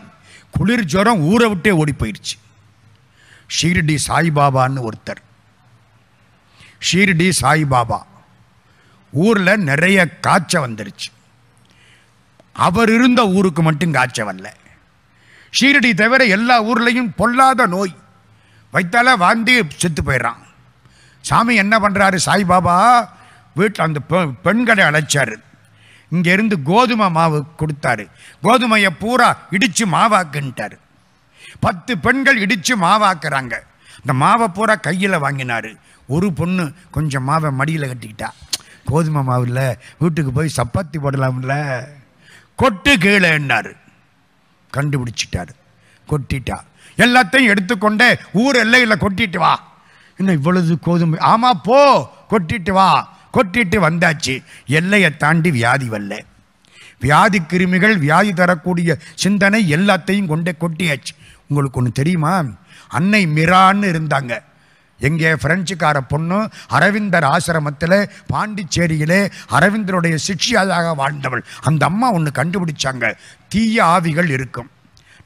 Speaker 1: குளிர் ஜுரம் ஊற விட்டே ஓடி போயிடுச்சு ஷீரடி சாய்பாபான்னு ஒருத்தர் ஷீர்டி சாய்பாபா ஊரில் நிறைய காய்ச்சல் வந்துருச்சு அவர் இருந்த ஊருக்கு மட்டும் காய்ச்சல் வரல ஷீரடி தவிர எல்லா ஊர்லேயும் பொல்லாத நோய் வைத்தால வாந்தி செத்து போயிடுறான் சாமி என்ன பண்ணுறாரு சாய்பாபா வீட்டில் அந்த பெண்களை அழைச்சார் இங்கேருந்து கோதுமை மாவு கொடுத்தாரு கோதுமையை பூரா இடித்து மாவாக்குன்ட்டார் பத்து பெண்கள் இடித்து மாவாக்குறாங்க இந்த மாவை பூரா கையில் வாங்கினார் ஒரு பொண்ணு கொஞ்சம் மாவை மடியில் கட்டிக்கிட்டா கோதுமை இல்லை வீட்டுக்கு போய் சப்பாத்தி போடலாம்ல கொட்டு என்னார் கண்டுபிடிச்சிட்டார் கொட்டிட்டா எல்லாத்தையும் எடுத்துக்கொண்டே ஊர் எல்லையில் கொட்டிட்டு வா இன்னும் இவ்வளவு கோதுமை ஆமாம் போ கொட்டிட்டு வா கொட்டிட்டு வந்தாச்சு எல்லையை தாண்டி வியாதி வரல வியாதி கிருமிகள் வியாதி தரக்கூடிய சிந்தனை எல்லாத்தையும் கொண்டே கொட்டியாச்சு உங்களுக்கு ஒன்று தெரியுமா அன்னை மிரான்னு இருந்தாங்க எங்கே பிரெஞ்சுக்கார பொண்ணு அரவிந்தர் ஆசிரமத்தில் பாண்டிச்சேரியிலே அரவிந்தருடைய சிக்ஷியாக வாழ்ந்தவள் அந்த அம்மா ஒன்று கண்டுபிடிச்சாங்க தீய ஆவிகள் இருக்கும்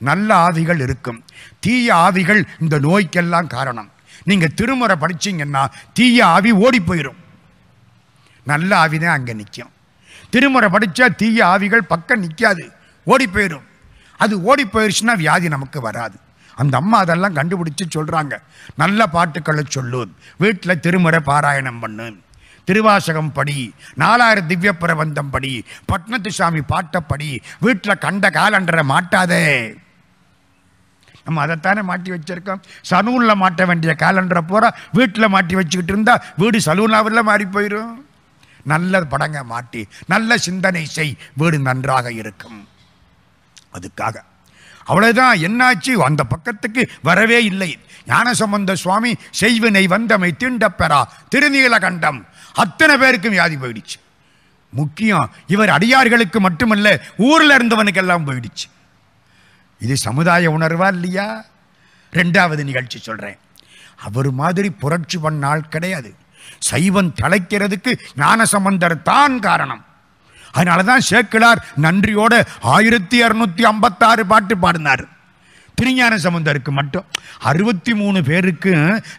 Speaker 1: நல்ல ஆவிகள் இருக்கும் தீய ஆவிகள் இந்த நோய்க்கெல்லாம் காரணம் நீங்கள் திருமுறை படிச்சிங்கன்னா தீய ஆவி ஓடி போயிடும் நல்ல ஆவி தான் அங்கே நிற்கும் திருமுறை படித்தா தீய ஆவிகள் பக்கம் நிற்காது ஓடி போயிடும் அது ஓடி போயிடுச்சுன்னா வியாதி நமக்கு வராது அந்த அம்மா அதெல்லாம் கண்டுபிடிச்சு சொல்கிறாங்க நல்ல பாட்டுக்களை சொல்லு வீட்டில் திருமுறை பாராயணம் பண்ணு திருவாசகம் படி நாலாயிரம் திவ்ய பிரபந்தம் படி பட்னத்து சாமி பாட்டை படி வீட்டில் கண்ட காலண்டரை மாட்டாதே நம்ம அதைத்தானே மாட்டி வச்சுருக்கோம் சலூனில் மாட்ட வேண்டிய காலண்டரை பூரா வீட்டில் மாட்டி வச்சுக்கிட்டு இருந்தால் வீடு சலூனாவில் மாறி போயிடும் நல்ல படங்க மாட்டி நல்ல சிந்தனை செய் வீடு நன்றாக இருக்கும் அதுக்காக அவ்வளோதான் என்னாச்சு அந்த பக்கத்துக்கு வரவே இல்லை ஞானசம்பந்த சுவாமி செய்வினை வந்தமை தீண்டப்பெறா திருநீலகண்டம் அத்தனை பேருக்கும் வியாதி போயிடுச்சு முக்கியம் இவர் அடியார்களுக்கு மட்டுமல்ல ஊரில் இருந்தவனுக்கெல்லாம் போயிடுச்சு இது சமுதாய உணர்வா இல்லையா ரெண்டாவது நிகழ்ச்சி சொல்கிறேன் அவர் மாதிரி புரட்சி பண்ணால் கிடையாது சைவன் தலைக்கிறதுக்கு ஞானசம்பந்தர் தான் காரணம் அதனால தான் சேக்கிழார் நன்றியோட ஆயிரத்தி இரநூத்தி ஐம்பத்தாறு பாட்டு பாடினார் திருஞான சம்பந்தருக்கு மட்டும் அறுபத்தி மூணு பேருக்கு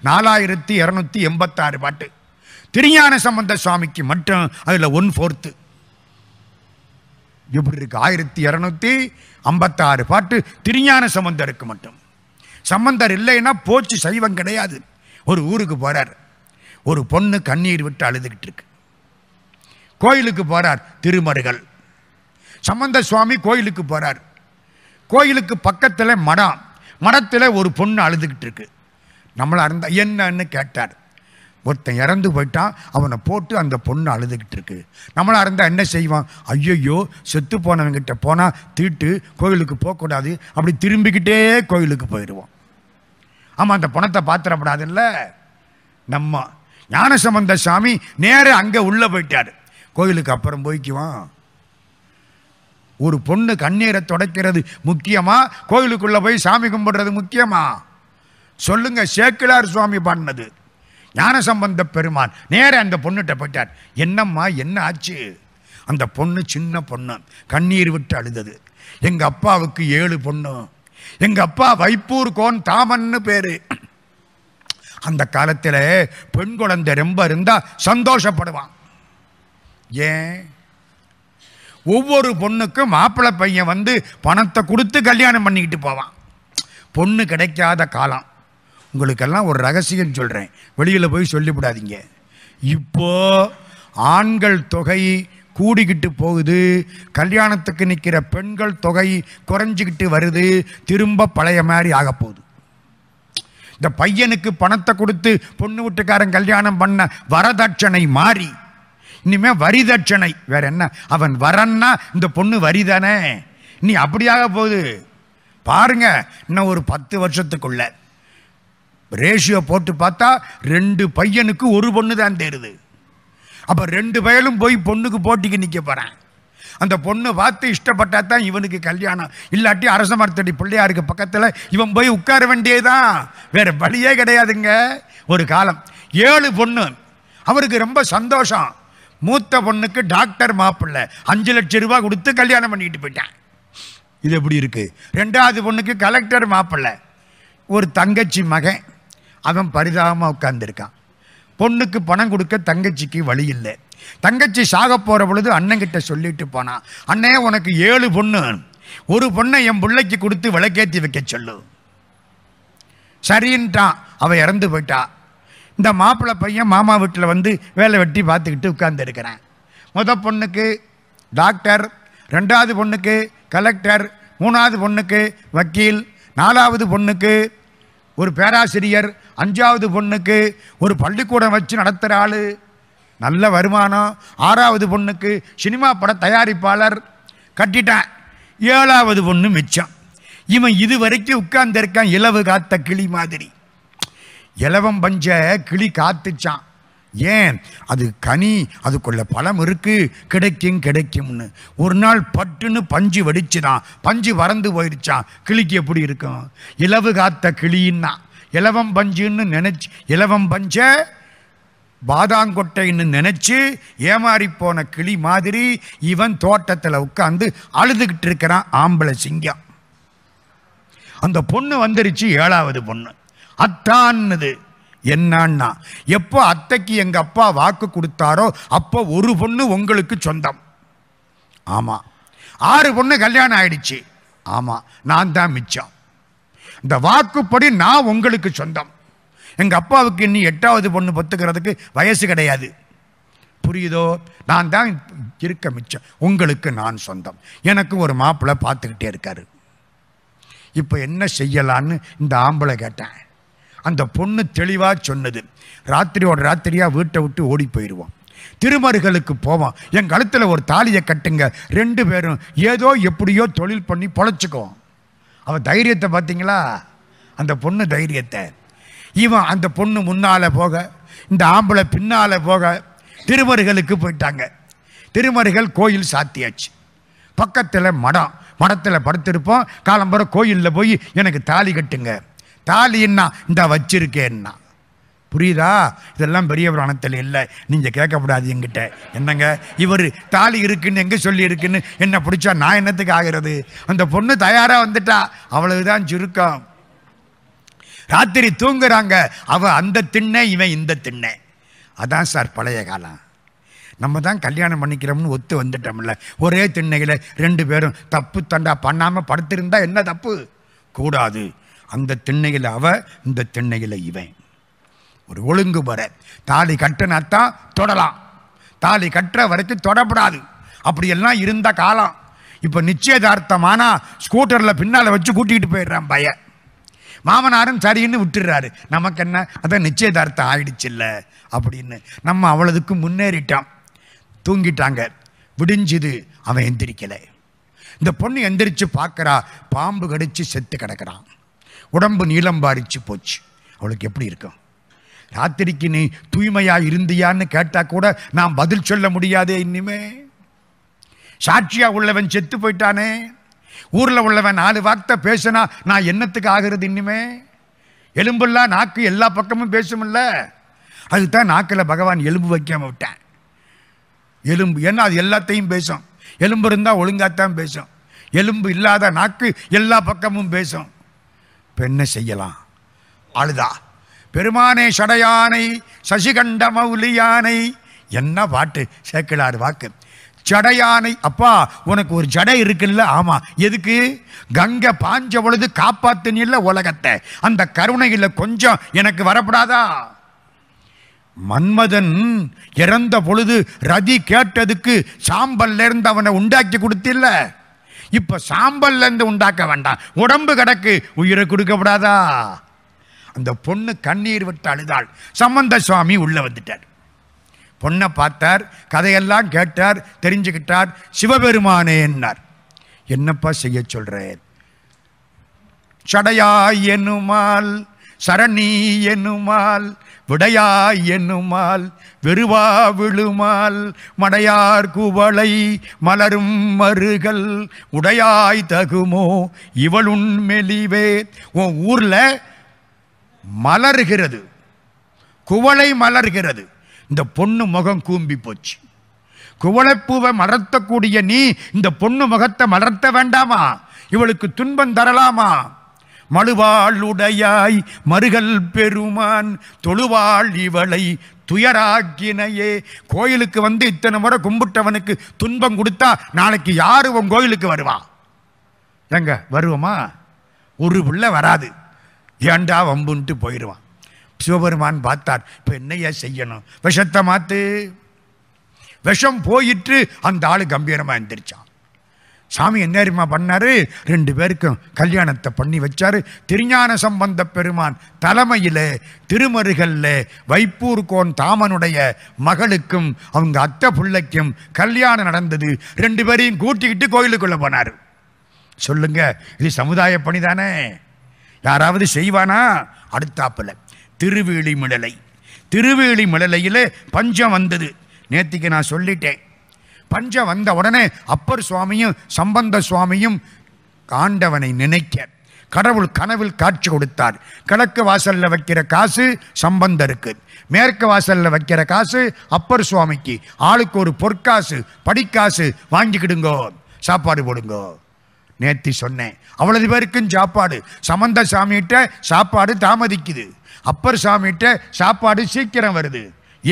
Speaker 1: நாலாயிரத்தி இரநூத்தி எண்பத்தாறு பாட்டு திருஞான சம்பந்த சுவாமிக்கு மட்டும் அதில் ஒன் ஃபோர்த்து எப்படி இருக்கு ஆயிரத்தி இரநூத்தி ஐம்பத்தாறு பாட்டு திருஞான சம்பந்தருக்கு மட்டும் சம்பந்தர் இல்லைன்னா போச்சு சைவம் கிடையாது ஒரு ஊருக்கு போகிறார் ஒரு பொண்ணு கண்ணீர் விட்டு அழுதுகிட்டு இருக்கு கோயிலுக்கு போகிறார் திருமருகள் சம்பந்த சுவாமி கோயிலுக்கு போகிறார் கோயிலுக்கு பக்கத்தில் மடம் மடத்தில் ஒரு பொண்ணு அழுதுகிட்டு இருக்கு நம்மளை அறந்த என்னன்னு கேட்டார் ஒருத்தன் இறந்து போயிட்டான் அவனை போட்டு அந்த பொண்ணு அழுதுகிட்டு இருக்கு நம்மளாக இருந்தால் என்ன செய்வான் ஐயையோ செத்து போனவங்கிட்ட போனால் தீட்டு கோயிலுக்கு போகக்கூடாது அப்படி திரும்பிக்கிட்டே கோயிலுக்கு போயிடுவோம் ஆமாம் அந்த பணத்தை பாத்திரப்படாதுல்ல நம்ம ஞானசம்பந்த சாமி நேராக அங்கே உள்ளே போயிட்டார் கோயிலுக்கு அப்புறம் போய்க்குவான் ஒரு பொண்ணு கண்ணீரை துடைக்கிறது முக்கியமா கோயிலுக்குள்ளே போய் சாமி கும்பிடுறது முக்கியமா சொல்லுங்க சேக்கிலார் சுவாமி பண்ணது ஞானசம்பந்த பெருமான் நேர அந்த பொண்ணுகிட்ட போயிட்டார் என்னம்மா என்ன ஆச்சு அந்த பொண்ணு சின்ன பொண்ணு கண்ணீர் விட்டு அழுதது எங்கள் அப்பாவுக்கு ஏழு பொண்ணு எங்கள் அப்பா வைப்பூர் கோன் தாமன்னு பேர் அந்த காலத்தில் பெண் குழந்தை ரொம்ப இருந்தால் சந்தோஷப்படுவான் ஏன் ஒவ்வொரு பொண்ணுக்கும் மாப்பிள்ளை பையன் வந்து பணத்தை கொடுத்து கல்யாணம் பண்ணிக்கிட்டு போவான் பொண்ணு கிடைக்காத காலம் உங்களுக்கெல்லாம் ஒரு ரகசியம் சொல்கிறேன் வெளியில் போய் சொல்லிவிடாதீங்க இப்போ ஆண்கள் தொகை கூடிக்கிட்டு போகுது கல்யாணத்துக்கு நிற்கிற பெண்கள் தொகை குறைஞ்சிக்கிட்டு வருது திரும்ப பழைய மாதிரி ஆகப்போகுது இந்த பையனுக்கு பணத்தை கொடுத்து பொண்ணு வீட்டுக்காரன் கல்யாணம் பண்ண வரதட்சணை மாறி இனிமே வரிதட்சணை வேற என்ன அவன் வரன்னா இந்த பொண்ணு வரிதானே நீ அப்படியாக போகுது பாருங்க இன்னும் ஒரு பத்து வருஷத்துக்குள்ள ரேஷியோ போட்டு பார்த்தா ரெண்டு பையனுக்கு ஒரு பொண்ணு தான் தேருது அப்போ ரெண்டு பயலும் போய் பொண்ணுக்கு போட்டிக்கு நிற்க போகிறேன் அந்த பொண்ணு பார்த்து இஷ்டப்பட்டா தான் இவனுக்கு கல்யாணம் இல்லாட்டி அரச மரத்தடி பிள்ளையாருக்கு பக்கத்தில் இவன் போய் உட்கார வேண்டியதுதான் வேற வழியே கிடையாதுங்க ஒரு காலம் ஏழு பொண்ணு அவருக்கு ரொம்ப சந்தோஷம் மூத்த பொண்ணுக்கு டாக்டர் மாப்பிள்ளை அஞ்சு லட்சம் ரூபா கொடுத்து கல்யாணம் பண்ணிக்கிட்டு போயிட்டேன் இது எப்படி இருக்குது ரெண்டாவது பொண்ணுக்கு கலெக்டர் மாப்பிள்ள ஒரு தங்கச்சி மகன் அவன் பரிதாபமாக உட்காந்துருக்கான் பொண்ணுக்கு பணம் கொடுக்க தங்கச்சிக்கு வழி இல்லை தங்கச்சி சாக போகிற பொழுது அண்ணங்கிட்ட சொல்லிட்டு போனான் அண்ணே உனக்கு ஏழு பொண்ணு ஒரு பொண்ணை என் பிள்ளைக்கு கொடுத்து விளக்கேற்றி வைக்க சொல்லு சரின்ட்டான் அவள் இறந்து போயிட்டா இந்த மாப்பிள்ளை பையன் மாமா வீட்டில் வந்து வேலை வெட்டி பார்த்துக்கிட்டு உட்கார்ந்துருக்கிறேன் முத பொண்ணுக்கு டாக்டர் ரெண்டாவது பொண்ணுக்கு கலெக்டர் மூணாவது பொண்ணுக்கு வக்கீல் நாலாவது பொண்ணுக்கு ஒரு பேராசிரியர் அஞ்சாவது பொண்ணுக்கு ஒரு பள்ளிக்கூடம் வச்சு நடத்துகிற ஆள் நல்ல வருமானம் ஆறாவது பொண்ணுக்கு சினிமா பட தயாரிப்பாளர் கட்டிட்டேன் ஏழாவது பொண்ணு மிச்சம் இவன் இது வரைக்கும் உட்கார்ந்துருக்கான் இலவு காத்த கிளி மாதிரி இலவம் பஞ்ச கிளி காத்துச்சான் ஏன் அது கனி அதுக்குள்ள பழம் இருக்கு கிடைக்கும் கிடைக்கும்னு ஒரு நாள் பட்டுன்னு பஞ்சு வடிச்சுதான் பஞ்சு வறந்து போயிடுச்சான் கிளிக்கு எப்படி இருக்கும் இலவு காத்த கிளின்னா இலவம் பஞ்சுன்னு நினச்சி இலவம் பஞ்ச பாதாங்கொட்டைன்னு நினச்சி ஏமாறி போன கிளி மாதிரி இவன் தோட்டத்தில் உட்காந்து அழுதுகிட்டு இருக்கிறான் ஆம்பளை சிங்கம் அந்த பொண்ணு வந்துருச்சு ஏழாவது பொண்ணு அத்தான்னுது என்னன்னா எப்போ அத்தைக்கு எங்கள் அப்பா வாக்கு கொடுத்தாரோ அப்போ ஒரு பொண்ணு உங்களுக்கு சொந்தம் ஆமாம் ஆறு பொண்ணு கல்யாணம் ஆயிடுச்சு ஆமாம் நான் தான் மிச்சம் இந்த வாக்குப்படி நான் உங்களுக்கு சொந்தம் எங்கள் அப்பாவுக்கு இன்னும் எட்டாவது பொண்ணு பத்துக்கிறதுக்கு வயசு கிடையாது புரியுதோ நான் தான் இருக்க மிச்சம் உங்களுக்கு நான் சொந்தம் எனக்கு ஒரு மாப்பிள்ளை பார்த்துக்கிட்டே இருக்காரு இப்போ என்ன செய்யலான்னு இந்த ஆம்பளை கேட்டேன் அந்த பொண்ணு தெளிவாக சொன்னது ராத்திரியோட ராத்திரியாக வீட்டை விட்டு ஓடி போயிடுவோம் திருமருகளுக்கு போவோம் என் கழுத்தில் ஒரு தாலியை கட்டுங்க ரெண்டு பேரும் ஏதோ எப்படியோ தொழில் பண்ணி பொழைச்சிக்குவோம் அவன் தைரியத்தை பார்த்தீங்களா அந்த பொண்ணு தைரியத்தை இவன் அந்த பொண்ணு முன்னால் போக இந்த ஆம்பளை பின்னால் போக திருமருகளுக்கு போயிட்டாங்க திருமருகள் கோயில் சாத்தியாச்சு பக்கத்தில் மடம் மடத்தில் படுத்திருப்போம் காலம்பரம் கோயிலில் போய் எனக்கு தாலி கட்டுங்க தாலின்னா இந்த வச்சிருக்கேன்னா புரியுதா இதெல்லாம் பெரிய புராணத்தில் இல்லை நீங்கள் கேட்கக்கூடாது எங்கிட்ட என்னங்க இவர் தாலி இருக்குன்னு எங்கே சொல்லி இருக்குன்னு என்ன பிடிச்சா நான் என்னத்துக்கு ஆகிறது அந்த பொண்ணு தயாராக வந்துட்டா அவ்வளவுதான் சுருக்கம் ராத்திரி தூங்குறாங்க அவள் அந்த திண்ணை இவன் இந்த திண்ணை அதான் சார் பழைய காலம் நம்ம தான் கல்யாணம் பண்ணிக்கிறோம்னு ஒத்து வந்துட்டோம்ல ஒரே திண்ணையில் ரெண்டு பேரும் தப்பு தண்டா பண்ணாமல் படுத்திருந்தா என்ன தப்பு கூடாது அந்த திண்ணையில் அவ இந்த திண்ணையில் இவன் ஒரு ஒழுங்கு வர தாலி கட்டினாத்தான் தொடலாம் தாலி கட்டுற வரைக்கும் தொடப்படாது அப்படியெல்லாம் இருந்த காலம் இப்போ நிச்சயதார்த்தமானா ஸ்கூட்டரில் பின்னால் வச்சு கூட்டிகிட்டு போயிடுறான் பய மாமனாரும் சரின்னு விட்டுடுறாரு நமக்கு என்ன அதான் நிச்சயதார்த்தம் இல்லை அப்படின்னு நம்ம அவ்வளோதுக்கு முன்னேறிட்டான் தூங்கிட்டாங்க விடிஞ்சுது அவன் எந்திரிக்கலை இந்த பொண்ணு எந்திரிச்சு பார்க்குறா பாம்பு கடிச்சு செத்து கிடக்கிறான் உடம்பு நீளம் பாரிச்சு போச்சு அவளுக்கு எப்படி இருக்கும் ராத்திரிக்கு நீ தூய்மையாக இருந்தியான்னு கேட்டால் கூட நான் பதில் சொல்ல முடியாதே இன்னுமே சாட்சியாக உள்ளவன் செத்து போயிட்டானே ஊரில் உள்ளவன் நாலு வார்த்த பேசினா நான் என்னத்துக்கு ஆகிறது இன்னுமே எலும்பெல்லாம் நாக்கு எல்லா பக்கமும் பேசுமில்ல அதுதான் நாக்கில் பகவான் எலும்பு வைக்காம விட்டேன் எலும்பு ஏன்னா அது எல்லாத்தையும் பேசும் எலும்பு இருந்தால் ஒழுங்காத்தான் பேசும் எலும்பு இல்லாத நாக்கு எல்லா பக்கமும் பேசும் பெண்ணை செய்யலாம் அழுதா பெருமானே சடையானை சசிகண்ட மௌலியானை என்ன பாட்டு சேக்கிழாறு வாக்கு ஜடையானை அப்பா உனக்கு ஒரு ஜடை இருக்குல்ல ஆமாம் எதுக்கு கங்கை பாஞ்ச பொழுது காப்பாத்தினில்ல உலகத்தை அந்த கருணையில் கொஞ்சம் எனக்கு வரப்படாதா மன்மதன் இறந்த பொழுது ரதி கேட்டதுக்கு சாம்பல்ல இருந்து அவனை உண்டாக்கி கொடுத்தில்ல இப்போ சாம்பல்லேருந்து உண்டாக்க வேண்டாம் உடம்பு கிடக்கு உயிரை கொடுக்கப்படாதா அந்த பொண்ணு கண்ணீர் விட்டு அழுதாள் சம்பந்த சுவாமி உள்ளே வந்துட்டார் பொண்ணை பார்த்தார் கதையெல்லாம் கேட்டார் தெரிஞ்சுக்கிட்டார் சிவபெருமானே என்னார் என்னப்பா செய்ய சொல்கிறேன் சடையாய் எனுமால் சரணி எனுமால் விடையாய் என்னுமால் வெறுவா விழுமால் மடையார் குவளை மலரும் மருகல் உடையாய் தகுமோ இவளுன் மெலிவே உன் ஊரில் மலர்கிறது குவளை மலர்கிறது இந்த பொண்ணு முகம் கூம்பி போச்சு குவளைப்பூவை மலர்த்தக்கூடிய நீ இந்த பொண்ணு முகத்தை மலர்த்த வேண்டாமா இவளுக்கு துன்பம் தரலாமா மழுவாளுடையாய் மருகல் பெருமான் தொழுவாள் இவளை துயராக்கினையே கோயிலுக்கு வந்து இத்தனை முறை கும்பிட்டவனுக்கு துன்பம் கொடுத்தா நாளைக்கு யாரு உன் கோயிலுக்கு வருவா எங்க வருவோமா ஒரு பிள்ளை வராது ஏண்டா வம்புன்ட்டு போயிடுவான் சிவபெருமான் பார்த்தார் இப்போ என்னையா செய்யணும் விஷத்தை மாற்று விஷம் போயிட்டு அந்த ஆள் கம்பீரமாக எந்திரிச்சான் சாமி என்னேரிமா பண்ணார் ரெண்டு பேருக்கும் கல்யாணத்தை பண்ணி வச்சார் திருஞான சம்பந்த பெருமான் தலைமையில் திருமருகல்ல வைப்பூர் கோன் தாமனுடைய மகளுக்கும் அவங்க அத்தை பிள்ளைக்கும் கல்யாணம் நடந்தது ரெண்டு பேரையும் கூட்டிக்கிட்டு கோயிலுக்குள்ளே போனார் சொல்லுங்க இது சமுதாய பணி தானே யாராவது செய்வானா அடுத்தாப்பில் திருவேலி மிழலை திருவேலி மிழலையில் பஞ்சம் வந்தது நேற்றுக்கு நான் சொல்லிட்டேன் பஞ்சம் வந்த உடனே அப்பர் சுவாமியும் சம்பந்த சுவாமியும் ஆண்டவனை நினைக்க கடவுள் கனவில் காட்சி கொடுத்தார் கிழக்கு வாசலில் வைக்கிற காசு சம்பந்தருக்கு மேற்கு வாசலில் வைக்கிற காசு அப்பர் சுவாமிக்கு ஆளுக்கு ஒரு பொற்காசு படிக்காசு வாங்கிக்கிடுங்கோ சாப்பாடு போடுங்கோ நேத்தி சொன்னேன் அவ்வளவு பேருக்கும் சாப்பாடு சம்பந்த சாமிகிட்ட சாப்பாடு தாமதிக்குது அப்பர் சாமிகிட்ட சாப்பாடு சீக்கிரம் வருது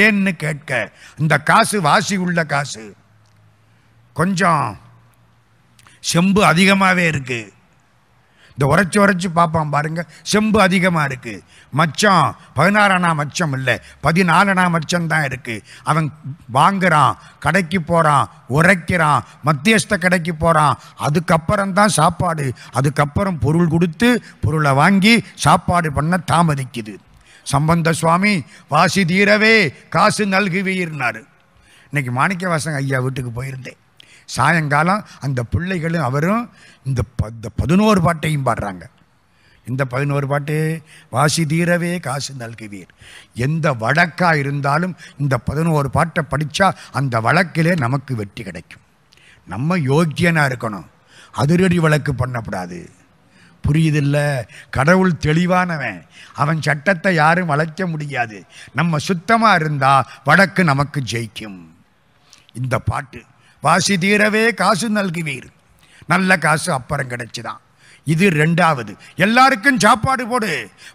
Speaker 1: ஏன்னு கேட்க இந்த காசு வாசி உள்ள காசு கொஞ்சம் செம்பு அதிகமாகவே இருக்குது இந்த உரைச்சி உரைச்சி பார்ப்பான் பாருங்கள் செம்பு அதிகமாக இருக்குது மச்சம் பதினாறனா மச்சம் இல்லை பதினாலனா மச்சம் தான் இருக்குது அவன் வாங்குகிறான் கடைக்கு போகிறான் உரைக்கிறான் மத்தியஸ்த கடைக்கு போகிறான் அதுக்கப்புறம் தான் சாப்பாடு அதுக்கப்புறம் பொருள் கொடுத்து பொருளை வாங்கி சாப்பாடு பண்ண தாமதிக்குது சம்பந்த சுவாமி வாசி தீரவே காசு நல்குவீர்னாரு இன்னைக்கு மாணிக்க வாசங்க ஐயா வீட்டுக்கு போயிருந்தேன் சாயங்காலம் அந்த பிள்ளைகளும் அவரும் இந்த ப பதினோரு பாட்டையும் பாடுறாங்க இந்த பதினோரு பாட்டு வாசி தீரவே காசு நல்குவீர் எந்த வழக்காக இருந்தாலும் இந்த பதினோரு பாட்டை படித்தா அந்த வழக்கிலே நமக்கு வெற்றி கிடைக்கும் நம்ம யோக்கியனாக இருக்கணும் அதிரடி வழக்கு பண்ணக்கூடாது புரியுதில்ல கடவுள் தெளிவானவன் அவன் சட்டத்தை யாரும் வளைக்க முடியாது நம்ம சுத்தமாக இருந்தால் வழக்கு நமக்கு ஜெயிக்கும் இந்த பாட்டு வாசி தீரவே காசு நல்குவீர் நல்ல காசு அப்புறம் கிடைச்சிதான் இது ரெண்டாவது எல்லாருக்கும் சாப்பாடு போடு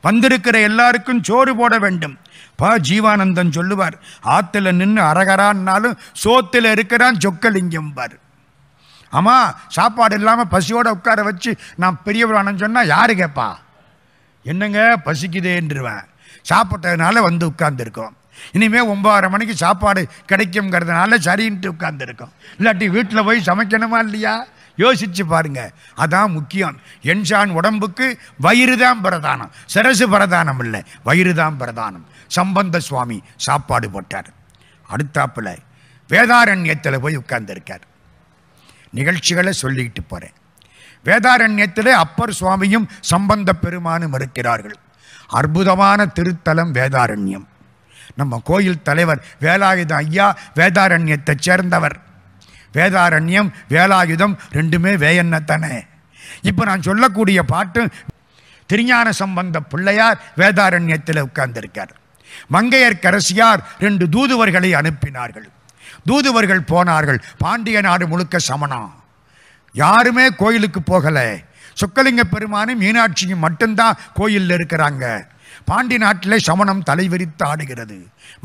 Speaker 1: வந்திருக்கிற எல்லாருக்கும் சோறு போட வேண்டும் பா ஜீவானந்தன் சொல்லுவார் ஆற்றுல நின்று அரகரான்னாலும் சோத்தில் இருக்கிறான் சொக்கலிங்கம் பார் ஆமாம் சாப்பாடு இல்லாமல் பசியோடு உட்கார வச்சு நான் பெரியவரானு சொன்னால் யாரு கேட்பா என்னங்க பசிக்குதேன்றுவேன் சாப்பிட்டதுனால வந்து உட்கார்ந்துருக்கோம் இனிமேல் ஒம்பதரை மணிக்கு சாப்பாடு கிடைக்குங்கிறதுனால சரின்ட்டு உட்காந்துருக்கோம் இல்லாட்டி வீட்டில் போய் சமைக்கணுமா இல்லையா யோசித்து பாருங்க அதான் முக்கியம் என்சான் உடம்புக்கு வயிறு தான் பிரதானம் சிரசு பிரதானம் இல்லை வயிறு தான் பிரதானம் சம்பந்த சுவாமி சாப்பாடு போட்டார் அடுத்தாப்பில் வேதாரண்யத்தில் போய் உட்கார்ந்துருக்கார் நிகழ்ச்சிகளை சொல்லிக்கிட்டு போகிறேன் வேதாரண்யத்தில் அப்பர் சுவாமியும் சம்பந்த பெருமானும் இருக்கிறார்கள் அற்புதமான திருத்தலம் வேதாரண்யம் நம்ம கோயில் தலைவர் வேலாயுதம் ஐயா வேதாரண்யத்தை சேர்ந்தவர் வேதாரண்யம் வேலாயுதம் ரெண்டுமே வேயன்னத்தானே இப்போ நான் சொல்லக்கூடிய பாட்டு திருஞான சம்பந்த பிள்ளையார் வேதாரண்யத்தில் உட்கார்ந்திருக்கார் கரசியார் ரெண்டு தூதுவர்களை அனுப்பினார்கள் தூதுவர்கள் போனார்கள் பாண்டிய நாடு முழுக்க சமணம் யாருமே கோயிலுக்கு போகலை சொக்கலிங்க பெருமானும் மீனாட்சியும் மட்டும்தான் கோயிலில் இருக்கிறாங்க பாண்டி நாட்டில் சமணம் தலைவிரித்து ஆடுகிறது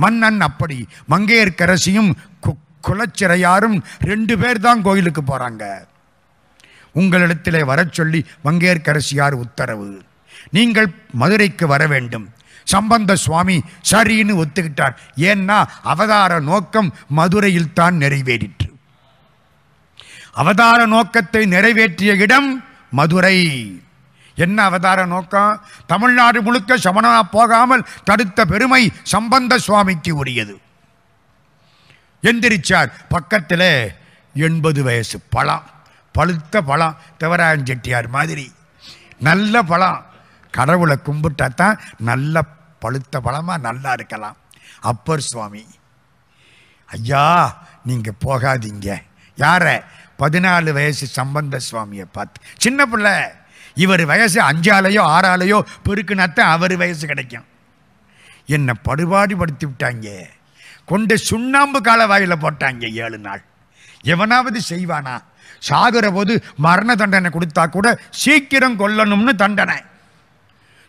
Speaker 1: மன்னன் அப்படி மங்கையர்க்கரசியும் குலச்சிறையாரும் ரெண்டு பேர் தான் கோயிலுக்கு போகிறாங்க உங்களிடத்திலே வர சொல்லி மங்கையர்க்கரசியார் உத்தரவு நீங்கள் மதுரைக்கு வர வேண்டும் சம்பந்த சுவாமி சரின்னு ஒத்துக்கிட்டார் ஏன்னா அவதார நோக்கம் மதுரையில் தான் நிறைவேறிற்று அவதார நோக்கத்தை நிறைவேற்றிய இடம் மதுரை என்ன அவதார நோக்கம் தமிழ்நாடு முழுக்க சமணா போகாமல் தடுத்த பெருமை சம்பந்த சுவாமிக்கு உரியது எந்திரிச்சார் பக்கத்தில் எண்பது வயசு பழம் பழுத்த பழம் திவராயன் செட்டியார் மாதிரி நல்ல பழம் கடவுளை கும்பிட்டா தான் நல்ல பழுத்த பழமாக நல்லா இருக்கலாம் அப்பர் சுவாமி ஐயா நீங்கள் போகாதீங்க யாரை பதினாலு வயசு சம்பந்த சுவாமியை பார்த்து சின்ன பிள்ளை இவர் வயசு அஞ்சாலேயோ ஆறாலேயோ பெருக்குனாத்தான் அவர் வயசு கிடைக்கும் என்னை படுத்தி விட்டாங்க கொண்டு சுண்ணாம்பு கால வாயில் போட்டாங்க ஏழு நாள் எவனாவது செய்வானா சாகுற போது மரண தண்டனை கொடுத்தா கூட சீக்கிரம் கொல்லணும்னு தண்டனை